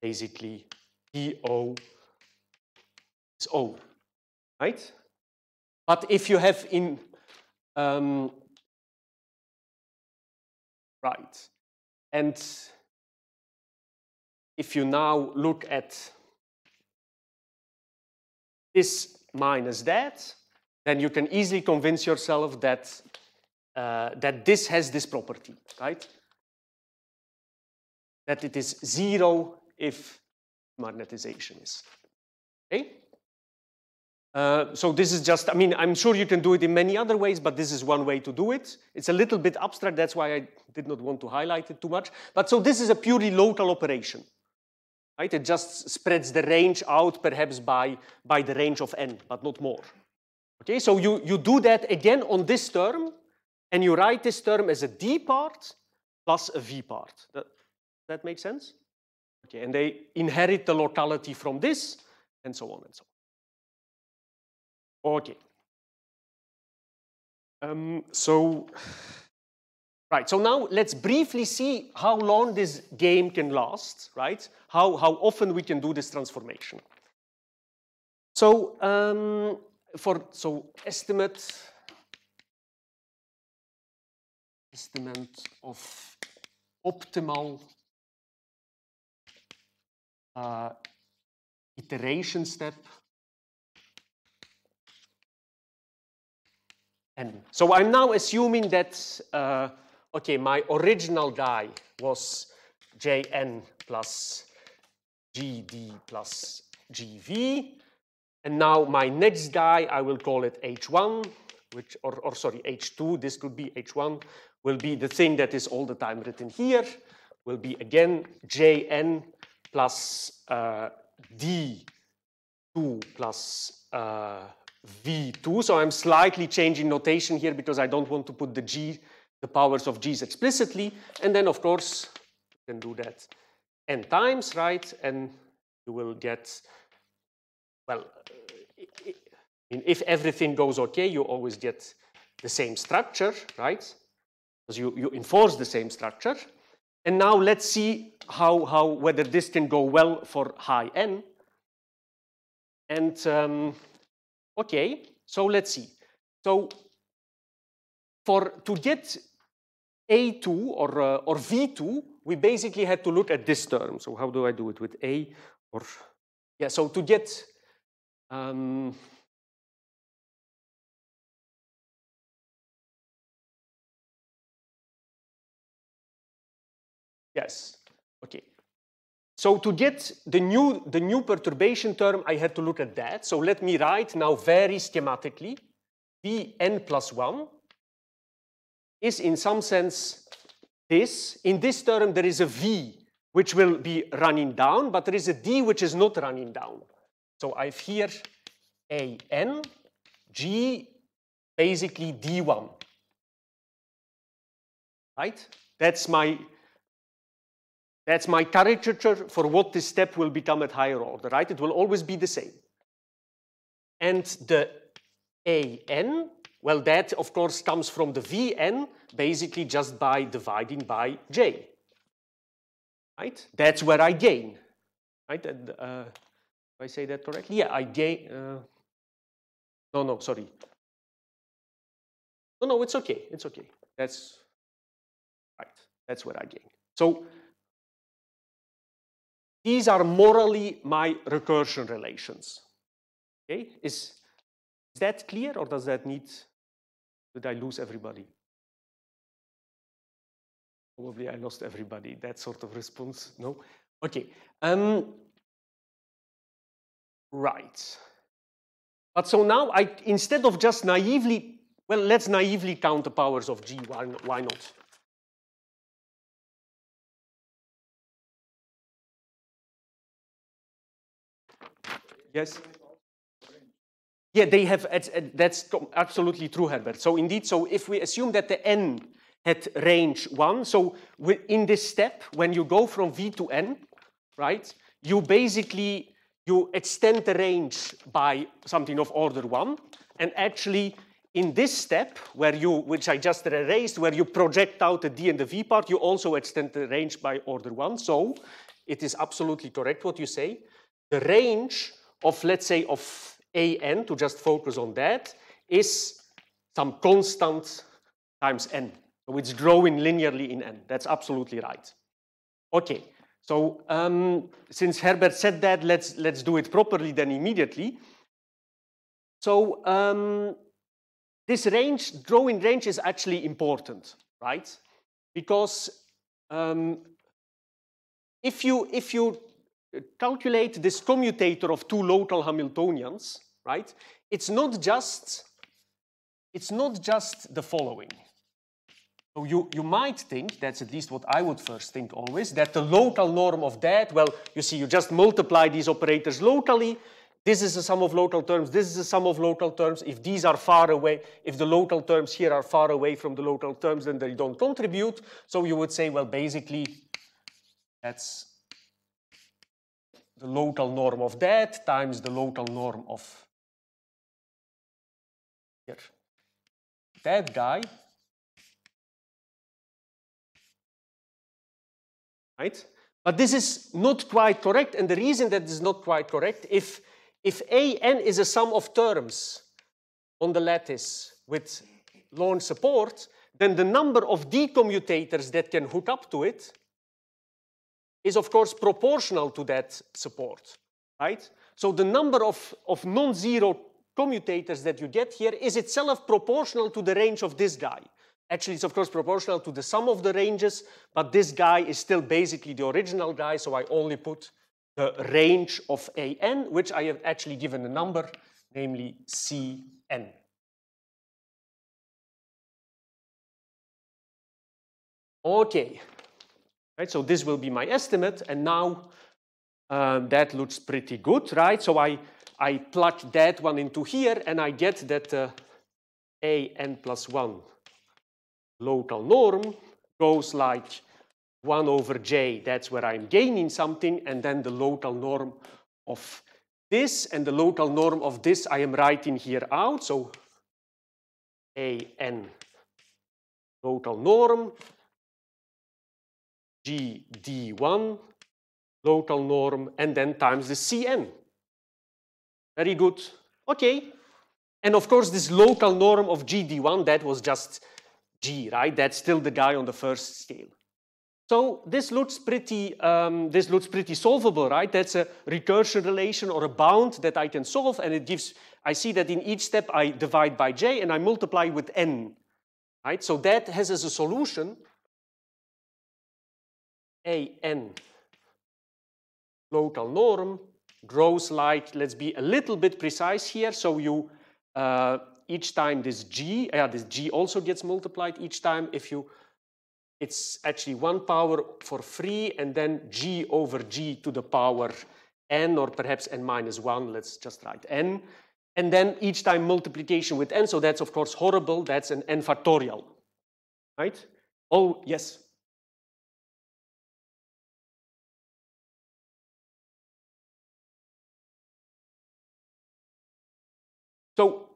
basically PO is O, right? But if you have in, um, right, and if you now look at this minus that, then you can easily convince yourself that, uh, that this has this property, right? That it is zero if magnetization is, okay? Uh, so this is just, I mean, I'm sure you can do it in many other ways, but this is one way to do it. It's a little bit abstract, that's why I did not want to highlight it too much. But so this is a purely local operation. Right? It just spreads the range out perhaps by, by the range of n, but not more. Okay, so you, you do that again on this term, and you write this term as a D part plus a V part. That, that makes sense? Okay, and they inherit the locality from this, and so on and so on. Okay. Um, so, right, so now let's briefly see how long this game can last, right? How, how often we can do this transformation. So, um, for so estimate estimate of optimal uh, iteration step n. So I'm now assuming that uh, okay, my original die was jn plus gd plus gv and now my next guy, I will call it H1, which, or, or sorry, H2, this could be H1, will be the thing that is all the time written here, will be again Jn plus uh, D2 plus uh, V2. So I'm slightly changing notation here because I don't want to put the G, the powers of G's explicitly. And then, of course, you can do that n times, right? And you will get well, if everything goes okay, you always get the same structure, right? Because you, you enforce the same structure. And now let's see how, how whether this can go well for high n. And um, okay, so let's see. So for to get A2 or, uh, or V2, we basically had to look at this term. So how do I do it with A or, yeah, so to get um, yes, okay. So to get the new, the new perturbation term, I had to look at that. So let me write now very schematically, Vn plus 1 is in some sense this. In this term, there is a V which will be running down, but there is a D which is not running down. So I have here a n, g basically d1. Right? That's my that's my caricature for what this step will become at higher order, right? It will always be the same. And the an, well, that of course comes from the vn, basically just by dividing by j. Right? That's where I gain. Right? And, uh, I say that correctly? Yeah, I gain. Uh, no, no, sorry. No, no, it's okay. It's okay. That's right. That's what I gain. So these are morally my recursion relations. Okay, is, is that clear or does that need, did I lose everybody? Probably I lost everybody, that sort of response, no? Okay, um, Right, But so now, I, instead of just naively, well, let's naively count the powers of G, why, why not? Yes? Yeah, they have, uh, that's absolutely true, Herbert. So indeed, so if we assume that the n had range 1, so in this step, when you go from v to n, right, you basically you extend the range by something of order one. And actually, in this step, where you, which I just erased, where you project out the D and the V part, you also extend the range by order one. So it is absolutely correct what you say. The range of, let's say, of an, to just focus on that, is some constant times n. So it's growing linearly in n. That's absolutely right. Okay. So um, since Herbert said that, let's, let's do it properly then immediately. So um, this range, drawing range is actually important, right? Because um, if, you, if you uh, calculate this commutator of two local Hamiltonians, right, it's not just, it's not just the following. So you, you might think, that's at least what I would first think always, that the local norm of that, well, you see, you just multiply these operators locally. This is the sum of local terms. This is the sum of local terms. If these are far away, if the local terms here are far away from the local terms, then they don't contribute. So you would say, well, basically, that's the local norm of that times the local norm of here. that guy right? But this is not quite correct, and the reason that is not quite correct, if, if AN is a sum of terms on the lattice with lawn support, then the number of D commutators that can hook up to it is of course proportional to that support, right? So the number of, of non-zero commutators that you get here is itself proportional to the range of this guy. Actually, it's of course proportional to the sum of the ranges, but this guy is still basically the original guy, so I only put the range of AN, which I have actually given a number, namely CN. Okay, right, so this will be my estimate, and now um, that looks pretty good, right? So I, I plug that one into here, and I get that uh, AN plus 1 local norm goes like 1 over j, that's where I'm gaining something, and then the local norm of this, and the local norm of this I am writing here out, so a n local norm, g d1 local norm, and then times the cn. Very good. Okay. And of course, this local norm of g d1, that was just G, right? That's still the guy on the first scale. So this looks pretty, um, this looks pretty solvable, right? That's a recursion relation or a bound that I can solve, and it gives. I see that in each step I divide by j and I multiply with n, right? So that has as a solution a n local norm grows like. Let's be a little bit precise here. So you uh, each time this g, yeah, this g also gets multiplied each time if you, it's actually one power for free and then g over g to the power n or perhaps n minus 1, let's just write n. And then each time multiplication with n, so that's of course horrible, that's an n factorial, right? Oh, yes. So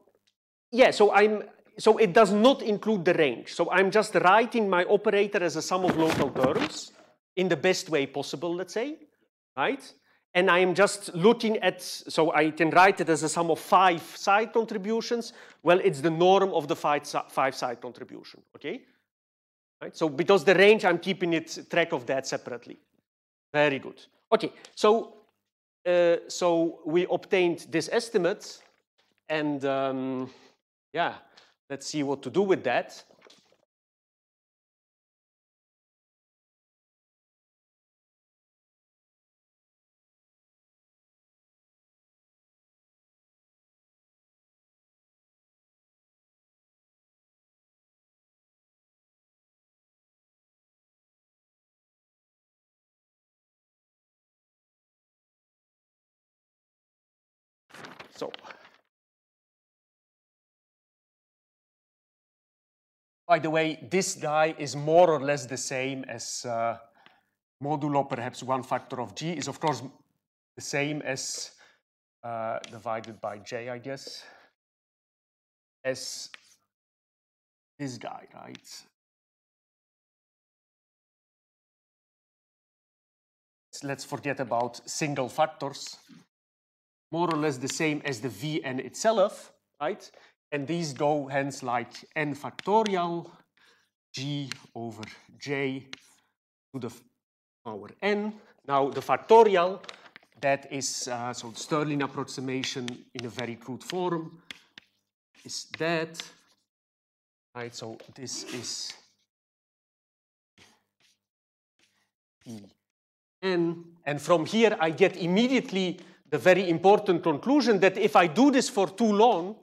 yeah, so I'm so it does not include the range. So I'm just writing my operator as a sum of local terms in the best way possible, let's say, right? And I am just looking at, so I can write it as a sum of five side contributions. Well, it's the norm of the five, five side contribution, okay? Right? So because the range, I'm keeping it track of that separately. Very good. Okay, so, uh, so we obtained this estimate and um, yeah, let's see what to do with that. So By the way, this guy is more or less the same as uh, modulo perhaps one factor of g is of course the same as uh, divided by j, I guess, as this guy, right? Let's forget about single factors. More or less the same as the Vn itself, right? And these go hence like n factorial g over j to the power n. Now the factorial, that is, uh, so Stirling approximation in a very crude form is that, right? So this is En. And from here, I get immediately the very important conclusion that if I do this for too long,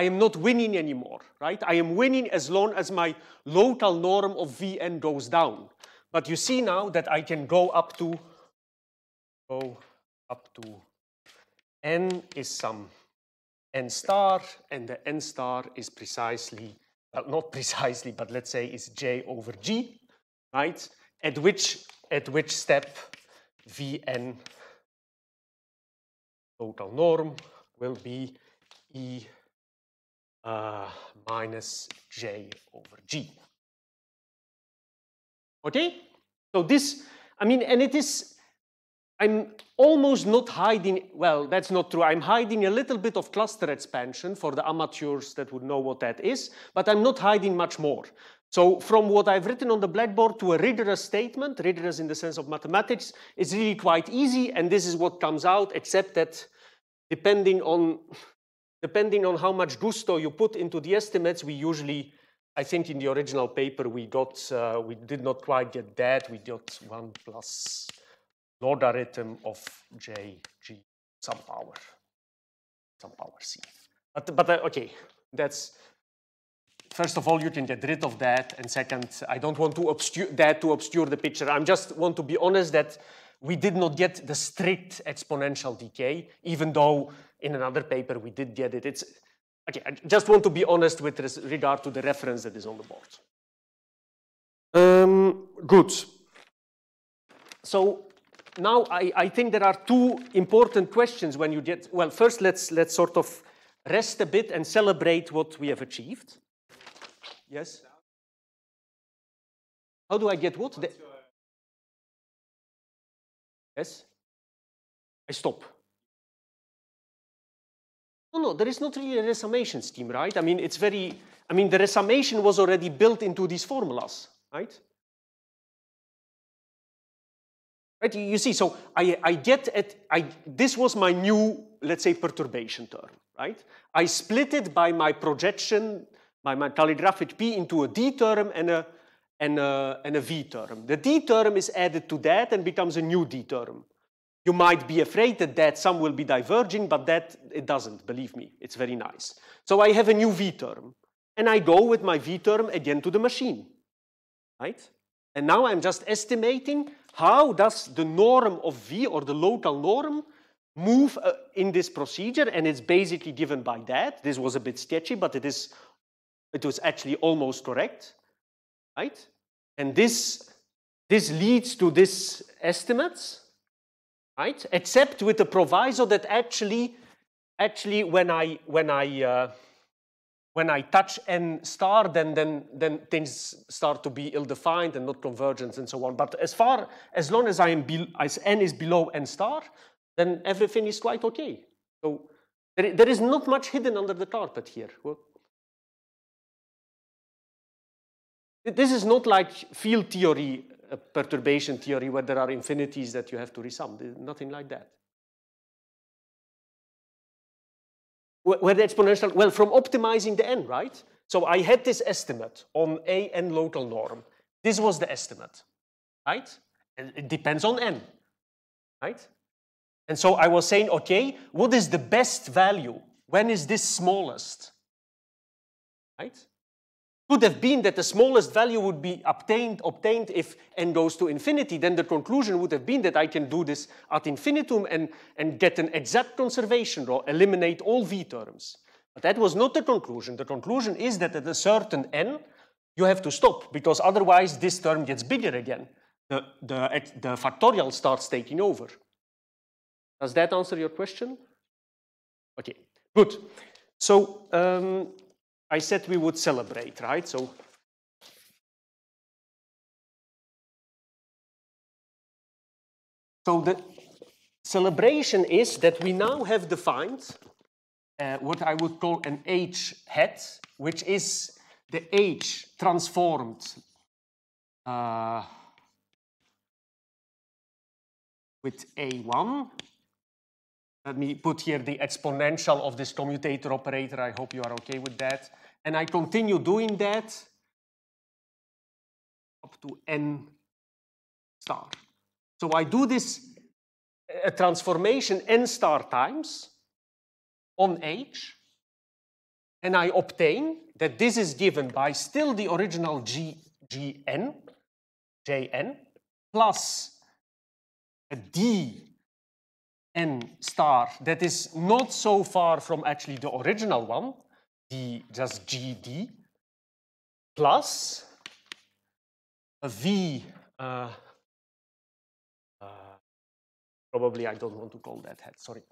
I am not winning anymore, right? I am winning as long as my local norm of Vn goes down. But you see now that I can go up to, go up to n is some n star, and the n star is precisely, well, not precisely, but let's say is j over g, right? At which, at which step Vn total norm will be E uh, minus j over g. Okay? So this, I mean, and it is, I'm almost not hiding, well, that's not true. I'm hiding a little bit of cluster expansion for the amateurs that would know what that is, but I'm not hiding much more. So from what I've written on the blackboard to a rigorous statement, rigorous in the sense of mathematics, it's really quite easy, and this is what comes out, except that depending on depending on how much gusto you put into the estimates, we usually, I think in the original paper, we got, uh, we did not quite get that. We got one plus logarithm of J, G, some power, some power C. But, but uh, okay, that's, first of all, you can get rid of that. And second, I don't want to obscure that to obscure the picture. I just want to be honest that we did not get the strict exponential decay, even though in another paper we did get it. It's, okay, I just want to be honest with regard to the reference that is on the board. Um, good. So now I, I, think there are two important questions when you get, well, first let's, let's sort of rest a bit and celebrate what we have achieved. Yes? How do I get what? yes? I stop. No, no, there is not really a resummation scheme, right? I mean, it's very, I mean, the resummation was already built into these formulas, right? Right, you see, so I, I get at, I, this was my new, let's say, perturbation term, right? I split it by my projection, by my calligraphic P into a D term and a, and a, and a V term. The D term is added to that and becomes a new D term. You might be afraid that, that some will be diverging, but that it doesn't, believe me, it's very nice. So I have a new V term, and I go with my V term again to the machine, right? And now I'm just estimating how does the norm of V or the local norm move uh, in this procedure, and it's basically given by that. This was a bit sketchy, but it is, it was actually almost correct, right? And this, this leads to this estimates, right? Except with the proviso that actually, actually when I, when I, uh, when I touch n star, then, then, then things start to be ill-defined and not convergent and so on. But as far, as long as, I am as n is below n star, then everything is quite okay. So there, there is not much hidden under the carpet here. This is not like field theory a perturbation theory where there are infinities that you have to resum. Nothing like that. Where the exponential, well, from optimizing the n, right? So I had this estimate on a n local norm. This was the estimate, right? And it depends on n, right? And so I was saying, okay, what is the best value? When is this smallest, right? could have been that the smallest value would be obtained, obtained if n goes to infinity, then the conclusion would have been that I can do this at infinitum and, and get an exact conservation law, eliminate all v terms. But that was not the conclusion. The conclusion is that at a certain n, you have to stop because otherwise this term gets bigger again. The, the, the factorial starts taking over. Does that answer your question? Okay, good. So um, I said we would celebrate, right? So So the celebration is that we now have defined uh, what I would call an H hat, which is the H transformed uh, with A1. Let me put here the exponential of this commutator operator. I hope you are okay with that and I continue doing that up to n star. So I do this a uh, transformation n star times on h, and I obtain that this is given by still the original g, gn, jn, plus a d n star that is not so far from actually the original one, d just gd plus a v uh, uh, probably I don't want to call that hat, sorry,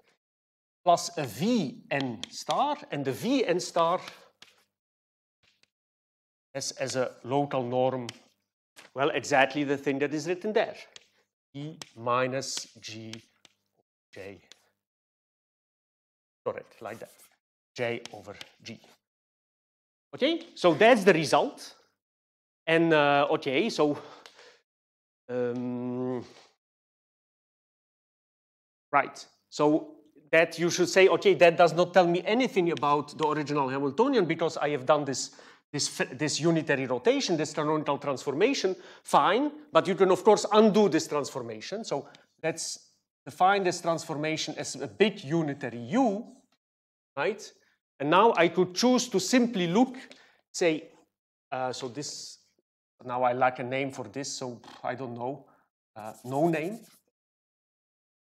plus a v n star, and the Vn star as as a local norm, well, exactly the thing that is written there, E minus G j. Correct, like that j over g. Okay, so that's the result. And uh, okay, so um, right, so that you should say, okay, that does not tell me anything about the original Hamiltonian because I have done this this, this unitary rotation, this canonical transformation, fine, but you can of course undo this transformation. So let's define this transformation as a big unitary U, right? And now I could choose to simply look, say, uh, so this, now I lack a name for this, so I don't know, uh, no name.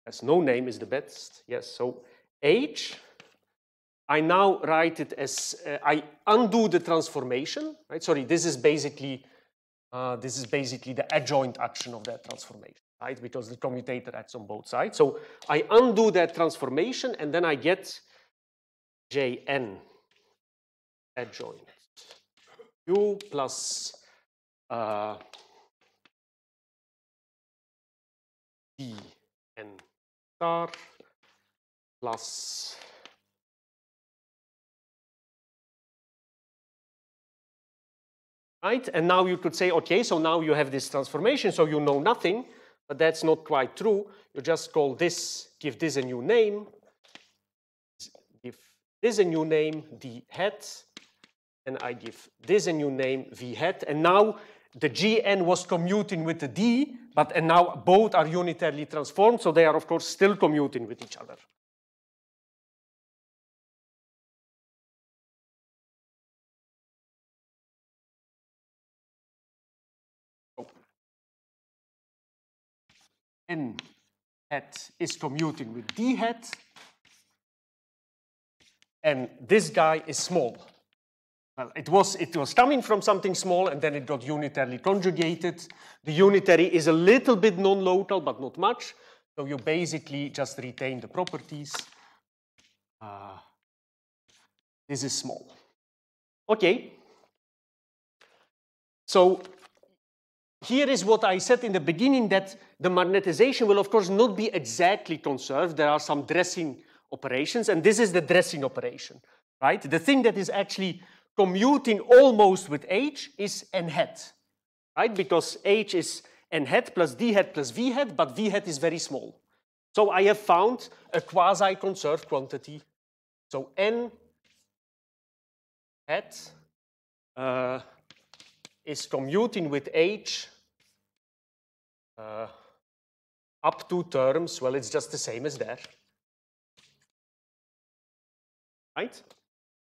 As no name is the best, yes, so H. I now write it as, uh, I undo the transformation, right? Sorry, this is basically, uh, this is basically the adjoint action of that transformation, right? Because the commutator acts on both sides. So I undo that transformation and then I get JN adjoint U plus uh, dn star plus right? And now you could say, okay, so now you have this transformation, so you know nothing, but that's not quite true. You just call this, give this a new name, this a new name, d hat, and I give this a new name, v hat. And now the gn was commuting with the d, but and now both are unitarily transformed, so they are of course still commuting with each other. n hat is commuting with d hat, and this guy is small. Well, it was, it was coming from something small, and then it got unitarily conjugated. The unitary is a little bit non-local, but not much. So you basically just retain the properties. Uh, this is small. Okay. So here is what I said in the beginning, that the magnetization will, of course, not be exactly conserved. There are some dressing operations, and this is the dressing operation, right? The thing that is actually commuting almost with h is n hat, right? Because h is n hat plus d hat plus v hat, but v hat is very small. So I have found a quasi-conserved quantity. So n hat uh, is commuting with h uh, up to terms. Well, it's just the same as there right?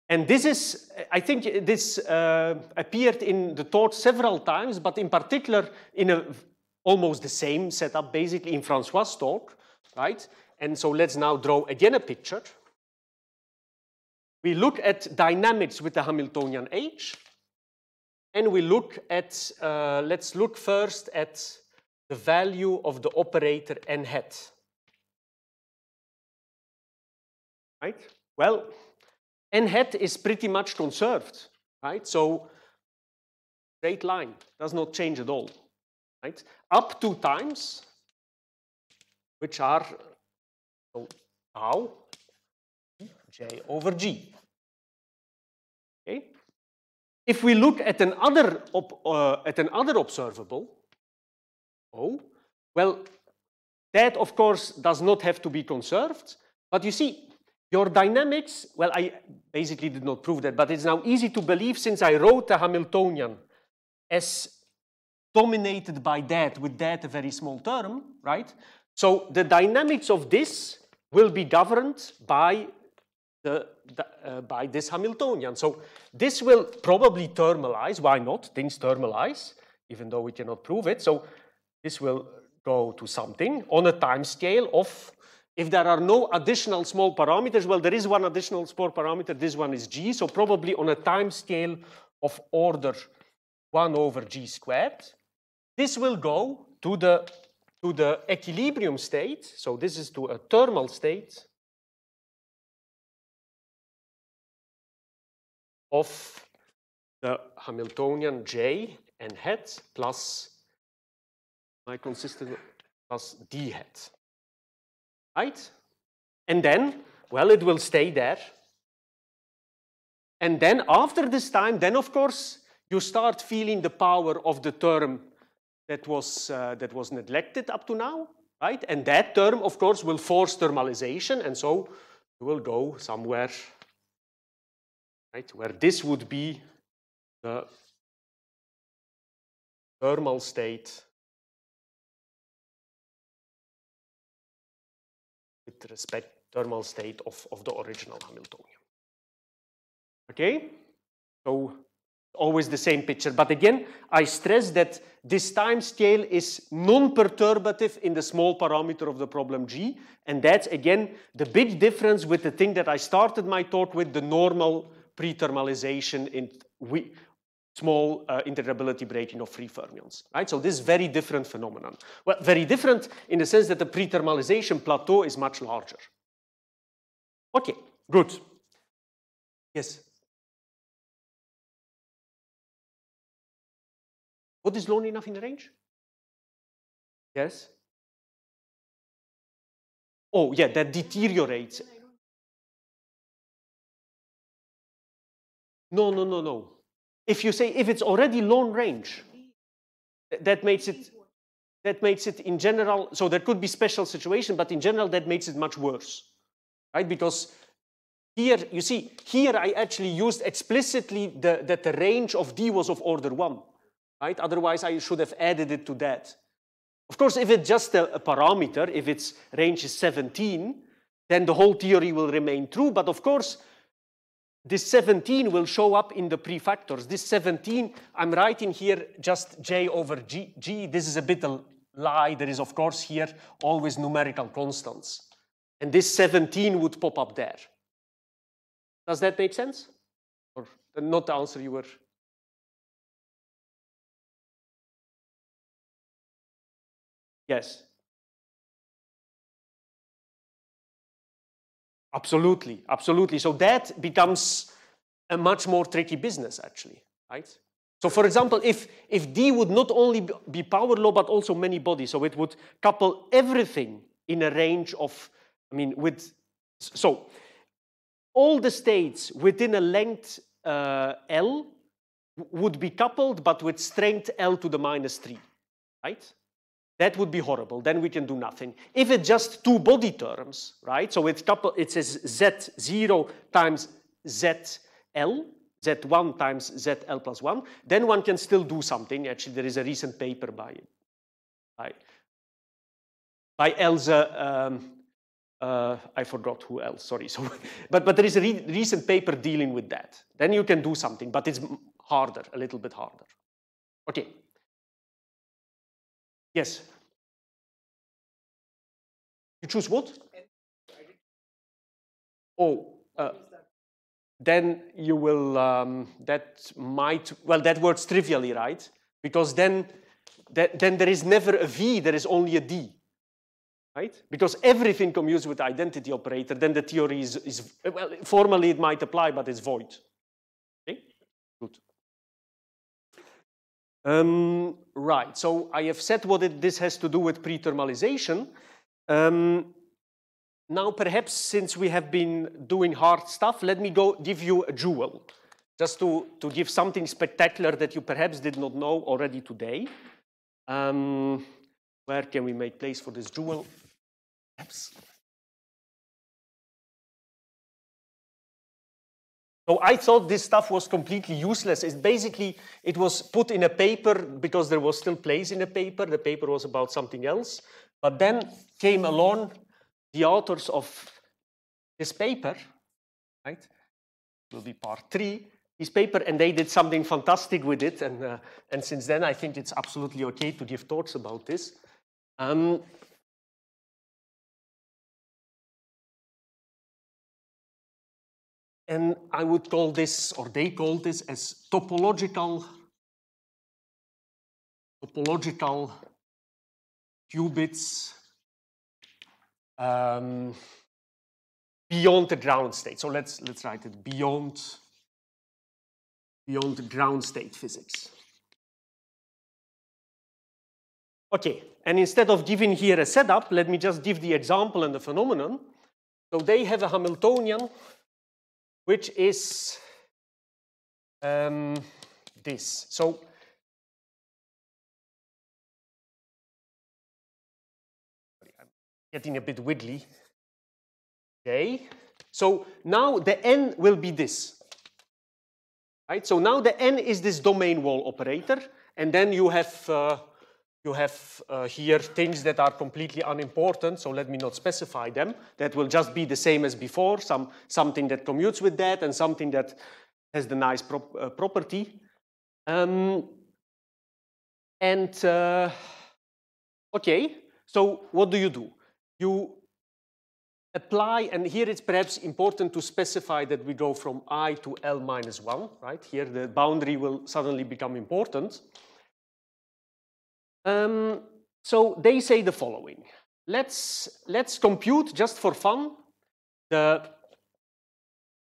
And this is, I think this uh, appeared in the talk several times, but in particular in a, almost the same setup, basically in Francois' talk, right? And so let's now draw again a picture. We look at dynamics with the Hamiltonian H, and we look at, uh, let's look first at the value of the operator n hat. Right? Well, n hat is pretty much conserved, right? So straight line does not change at all, right? Up two times, which are so tau j over g. Okay. If we look at another op, uh, at another observable, oh, well, that of course does not have to be conserved. But you see, your dynamics, well, I basically did not prove that, but it's now easy to believe since I wrote the Hamiltonian as dominated by that, with that a very small term, right? So the dynamics of this will be governed by, the, the uh, by this Hamiltonian. So this will probably thermalize. Why not? Things thermalize, even though we cannot prove it. So this will go to something on a time scale of if there are no additional small parameters, well, there is one additional small parameter. This one is g, so probably on a time scale of order 1 over g squared. This will go to the, to the equilibrium state. So this is to a thermal state of the Hamiltonian J and hat plus my consistent plus D hat right? And then, well, it will stay there. And then after this time, then of course, you start feeling the power of the term that was, uh, that was neglected up to now, right? And that term, of course, will force thermalization, and so you will go somewhere, right, where this would be the thermal state respect thermal state of, of the original Hamiltonian. Okay, so always the same picture. But again, I stress that this time scale is non-perturbative in the small parameter of the problem G. And that's, again, the big difference with the thing that I started my talk with, the normal pre-thermalization in small uh, integrability breaking of free fermions. Right? So this very different phenomenon. Well, very different in the sense that the pre-thermalization plateau is much larger. Okay, good. Yes? What is long enough in the range? Yes? Oh, yeah, that deteriorates. No, no, no, no. If you say, if it's already long range, that makes it, that makes it in general, so there could be special situation, but in general that makes it much worse, right? Because here, you see, here I actually used explicitly the, that the range of D was of order one, right? Otherwise I should have added it to that. Of course, if it's just a, a parameter, if its range is 17, then the whole theory will remain true. But of course, this 17 will show up in the prefactors. This 17, I'm writing here just j over g. g. This is a bit a lie. There is, of course, here always numerical constants. And this 17 would pop up there. Does that make sense? Or not the answer you were Yes. Absolutely, absolutely. So that becomes a much more tricky business, actually, right? So for example, if, if D would not only be power law, but also many bodies, so it would couple everything in a range of, I mean, with, so all the states within a length uh, L would be coupled, but with strength L to the minus 3, right? That would be horrible. Then we can do nothing. If it's just two body terms, right? So it's couple, it says Z0 times ZL, Z1 times ZL plus 1, then one can still do something. Actually, there is a recent paper by by, by Elsa, um, uh, I forgot who else, sorry. So, but, but there is a re recent paper dealing with that. Then you can do something, but it's harder, a little bit harder. Okay. Yes. You choose what? Oh, uh, then you will, um, that might, well, that works trivially, right? Because then, that, then there is never a V, there is only a D, right? Because everything commutes with identity operator, then the theory is, is well, formally it might apply, but it's void. Um, right, so I have said what it, this has to do with pre-thermalization. Um, now, perhaps since we have been doing hard stuff, let me go give you a jewel, just to, to give something spectacular that you perhaps did not know already today. Um, where can we make place for this jewel? Perhaps. So I thought this stuff was completely useless. It's basically, it was put in a paper because there was still place in a paper. The paper was about something else. But then came along the authors of this paper, right? Will be part three. This paper, and they did something fantastic with it. And, uh, and since then, I think it's absolutely okay to give talks about this. Um, And I would call this, or they call this, as topological, topological qubits um, beyond the ground state. So let's let's write it beyond beyond ground state physics. Okay, and instead of giving here a setup, let me just give the example and the phenomenon. So they have a Hamiltonian which is um, this. So I'm getting a bit widdly. Okay. So now the n will be this. Right? So now the n is this domain wall operator, and then you have uh, you have uh, here things that are completely unimportant, so let me not specify them. That will just be the same as before, some, something that commutes with that and something that has the nice uh, property. Um, and, uh, okay, so what do you do? You apply, and here it's perhaps important to specify that we go from i to l minus 1, right? Here the boundary will suddenly become important. Um, so they say the following. Let's, let's compute just for fun the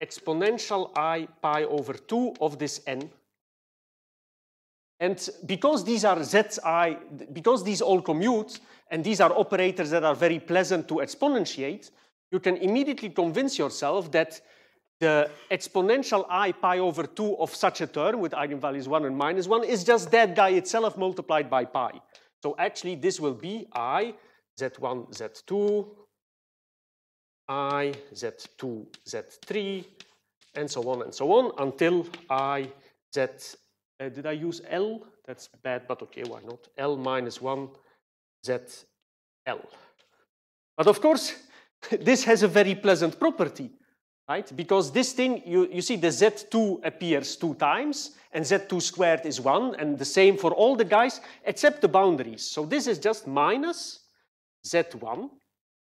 exponential i pi over 2 of this n. And because these are zi, because these all commute, and these are operators that are very pleasant to exponentiate, you can immediately convince yourself that the exponential i pi over 2 of such a term with eigenvalues 1 and minus 1 is just that guy itself multiplied by pi. So actually this will be i z1, z2, i z2, z3, and so on and so on until i z, uh, did I use l? That's bad, but okay, why not? l minus 1 z l. But of course, this has a very pleasant property right? Because this thing, you, you see the Z2 appears two times and Z2 squared is one and the same for all the guys except the boundaries. So this is just minus Z1,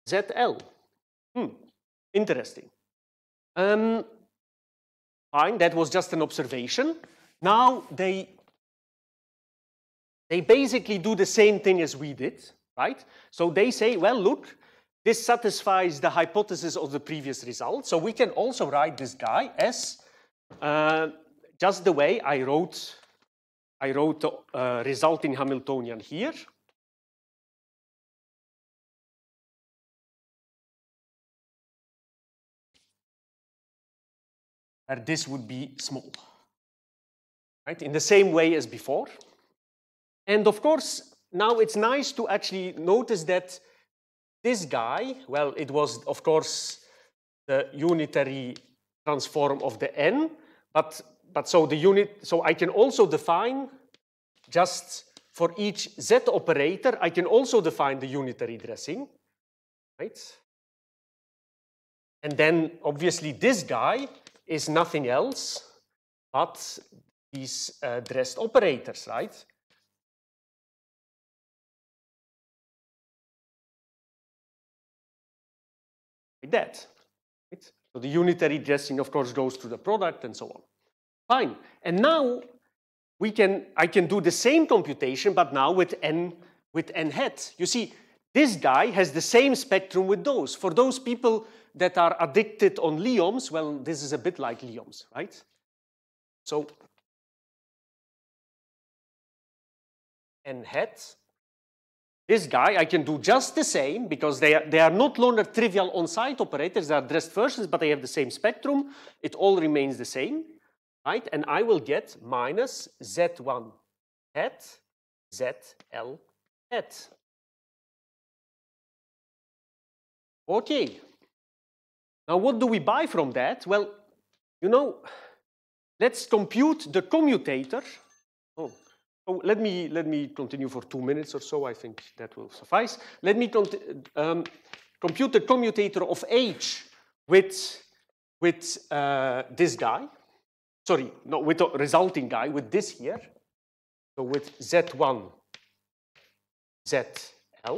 ZL. Hmm, interesting. Um, fine, that was just an observation. Now they, they basically do the same thing as we did, right? So they say, well, look, this satisfies the hypothesis of the previous result. So we can also write this guy as uh, just the way I wrote, I wrote the uh, result in Hamiltonian here. And this would be small, right? In the same way as before. And of course, now it's nice to actually notice that this guy, well, it was, of course, the unitary transform of the n, but, but so the unit, so I can also define just for each z operator, I can also define the unitary dressing, right? And then obviously this guy is nothing else but these uh, dressed operators, right? like that. Right? So the unitary dressing, of course, goes to the product and so on. Fine. And now we can, I can do the same computation, but now with n, with n hat. You see, this guy has the same spectrum with those. For those people that are addicted on Leoms, well, this is a bit like Leoms, right? So n hat this guy, I can do just the same because they are, they are not longer trivial on-site operators. They are dressed versions, but they have the same spectrum. It all remains the same, right? And I will get minus Z1 hat ZL hat. Okay. Now, what do we buy from that? Well, you know, let's compute the commutator Oh, let me let me continue for two minutes or so. I think that will suffice. Let me um, compute the commutator of h with with uh, this guy. Sorry, not with the resulting guy. With this here. So with z1 zl.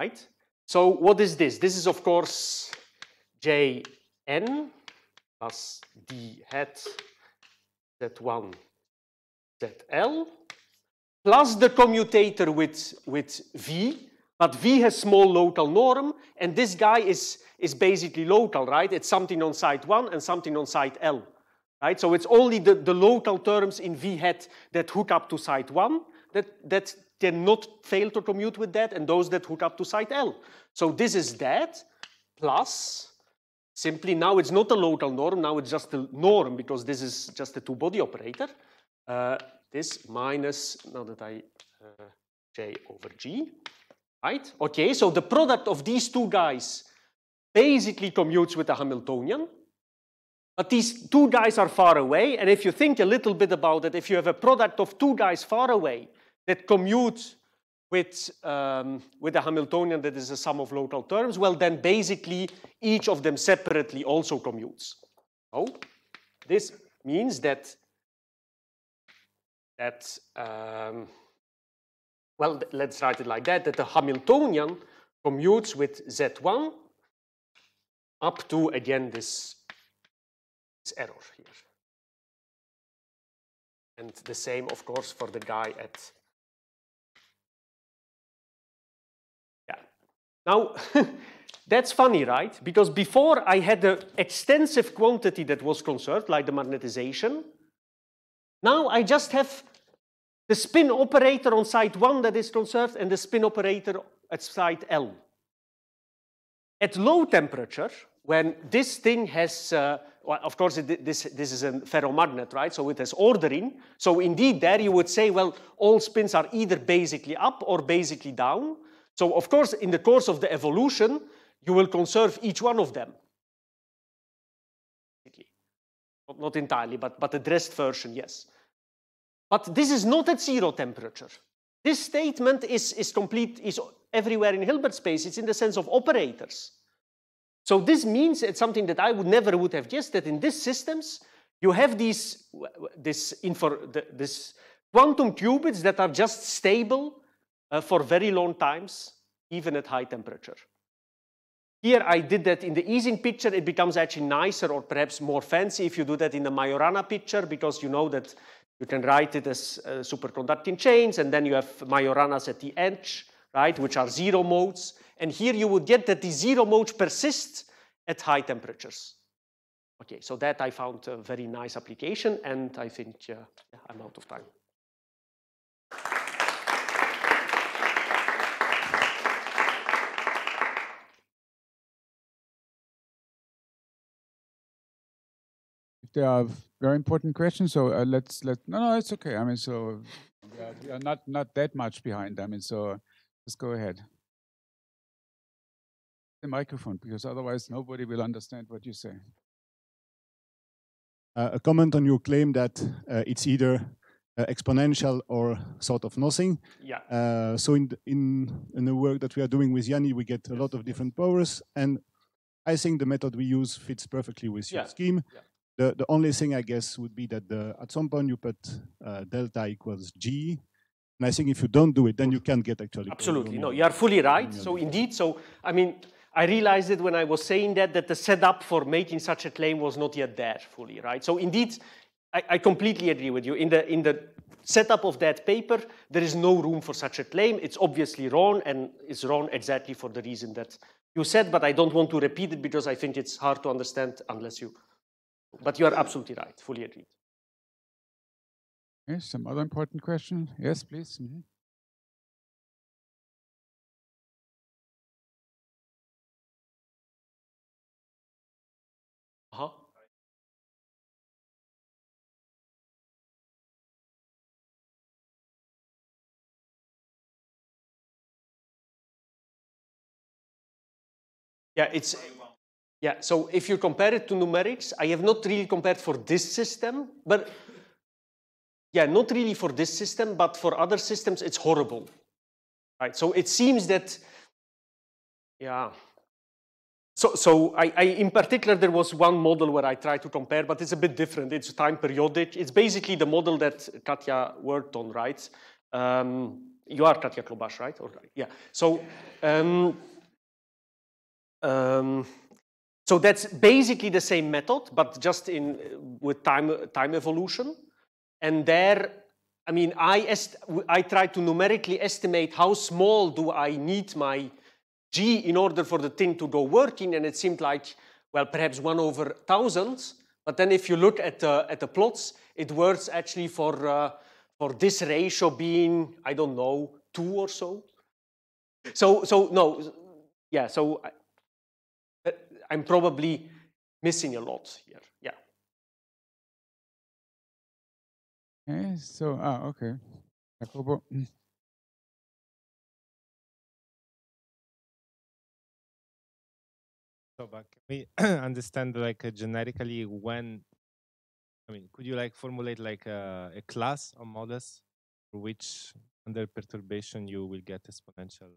Right. So what is this? This is of course jn plus d hat z1 that L plus the commutator with, with V, but V has small local norm, and this guy is, is basically local, right? It's something on site 1 and something on site L. Right? So it's only the, the local terms in V hat that hook up to site 1 that, that cannot fail to commute with that, and those that hook up to site L. So this is that plus simply now it's not a local norm, now it's just a norm because this is just a two-body operator uh, this minus, now that I, uh, j over g, right? Okay, so the product of these two guys basically commutes with the Hamiltonian. But these two guys are far away, and if you think a little bit about it, if you have a product of two guys far away that commute with, um, with the Hamiltonian that is a sum of local terms, well, then basically each of them separately also commutes. Oh, this means that that, um, well, let's write it like that, that the Hamiltonian commutes with Z1 up to, again, this, this error here. And the same, of course, for the guy at Yeah, Now, that's funny, right? Because before I had the extensive quantity that was concerned, like the magnetization. Now I just have the spin operator on site 1 that is conserved and the spin operator at site L. At low temperature, when this thing has, uh, well, of course, it, this, this is a ferromagnet, right? So it has ordering. So indeed, there you would say, well, all spins are either basically up or basically down. So of course, in the course of the evolution, you will conserve each one of them. Not entirely, but, but the dressed version, yes. But this is not at zero temperature. This statement is, is complete, is everywhere in Hilbert space. It's in the sense of operators. So this means it's something that I would never would have guessed that in these systems, you have these, this, the, this quantum qubits that are just stable uh, for very long times, even at high temperature. Here I did that in the easing picture. It becomes actually nicer or perhaps more fancy if you do that in the Majorana picture because you know that you can write it as uh, superconducting chains, and then you have Majoranas at the edge, right, which are zero modes. And here you would get that the zero modes persist at high temperatures. Okay, so that I found a very nice application, and I think uh, I'm out of time. there are very important questions. So uh, let's let no no it's okay. I mean so we are, we are not not that much behind. I mean so let's go ahead. The microphone because otherwise nobody will understand what you say. Uh, a comment on your claim that uh, it's either uh, exponential or sort of nothing. Yeah. Uh, so in the, in in the work that we are doing with Yanni, we get a lot of different powers, and I think the method we use fits perfectly with yeah. your scheme. Yeah. The, the only thing I guess would be that the, at some point you put uh, delta equals g, and I think if you don't do it, then you can't get actually. Absolutely, no, you are fully right. So indeed, so I mean, I realized it when I was saying that that the setup for making such a claim was not yet there fully, right? So indeed, I, I completely agree with you. In the in the setup of that paper, there is no room for such a claim. It's obviously wrong, and it's wrong exactly for the reason that you said. But I don't want to repeat it because I think it's hard to understand unless you but you are absolutely right, fully agreed. Yes, some other important question? Yes, please. Mm -hmm. Huh? Yeah, it's yeah, so if you compare it to numerics, I have not really compared for this system, but yeah, not really for this system, but for other systems, it's horrible. Right, so it seems that, yeah. So, so I, I, in particular, there was one model where I tried to compare, but it's a bit different. It's time periodic. It's basically the model that Katya worked on, right? Um, you are Katya Klobash, right? Or, yeah. So, um, um, so that's basically the same method, but just in uh, with time uh, time evolution. And there, I mean, I I try to numerically estimate how small do I need my g in order for the thing to go working, and it seemed like well, perhaps one over thousands. But then if you look at the at the plots, it works actually for uh, for this ratio being I don't know two or so. So so no, yeah. So uh, I'm probably missing a lot here. Yeah. Okay, so, ah, okay. Jacobo. Mm. So, but can we understand like uh, genetically when, I mean, could you like formulate like a class of models for which under perturbation you will get exponential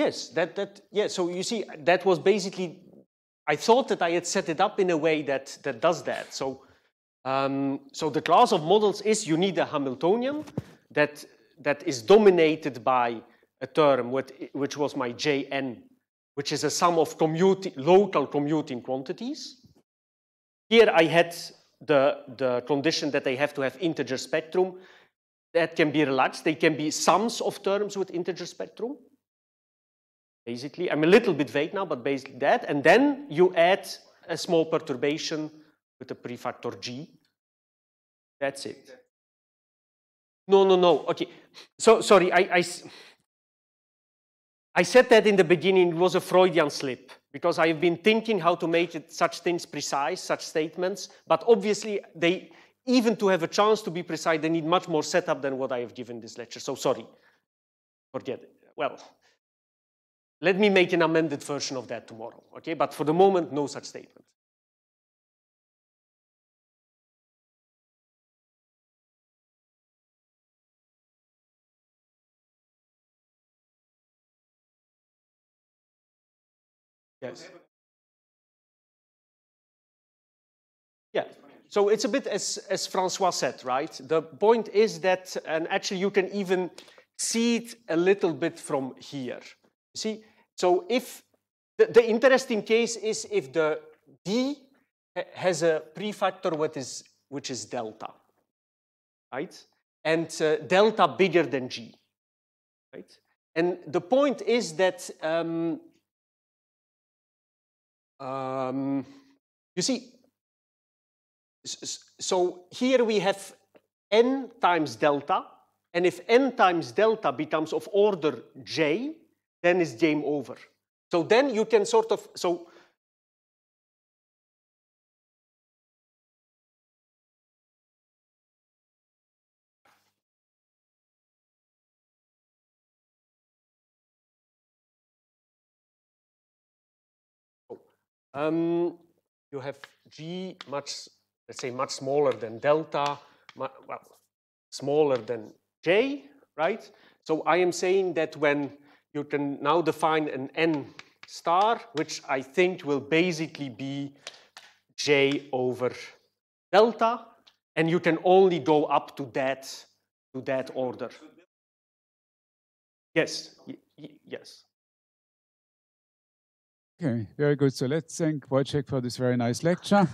Yes, that, that, yeah, so you see, that was basically, I thought that I had set it up in a way that, that does that. So, um, so the class of models is you need a Hamiltonian that, that is dominated by a term with, which was my Jn, which is a sum of local commuting quantities. Here I had the, the condition that they have to have integer spectrum. That can be relaxed. They can be sums of terms with integer spectrum basically. I'm a little bit vague now, but basically that. And then you add a small perturbation with a prefactor G. That's it. No, no, no. Okay. So, sorry, I, I, I said that in the beginning, it was a Freudian slip because I have been thinking how to make it, such things precise, such statements, but obviously they, even to have a chance to be precise, they need much more setup than what I have given this lecture. So sorry, forget it. Well, let me make an amended version of that tomorrow, okay? But for the moment, no such statement. Yes. Yeah. So it's a bit as, as Francois said, right? The point is that, and actually you can even see it a little bit from here. see, so if the, the interesting case is if the D has a prefactor which is, which is delta, right? And uh, delta bigger than G, right? And the point is that um, um, you see, so here we have n times delta, and if n times delta becomes of order j, then it's game over. So then you can sort of, so Um, you have g much, let's say, much smaller than delta, well, smaller than j, right? So I am saying that when you can now define an n star, which I think will basically be j over delta, and you can only go up to that, to that order. Yes, yes. Okay, very good. So let's thank Wojciech for this very nice lecture.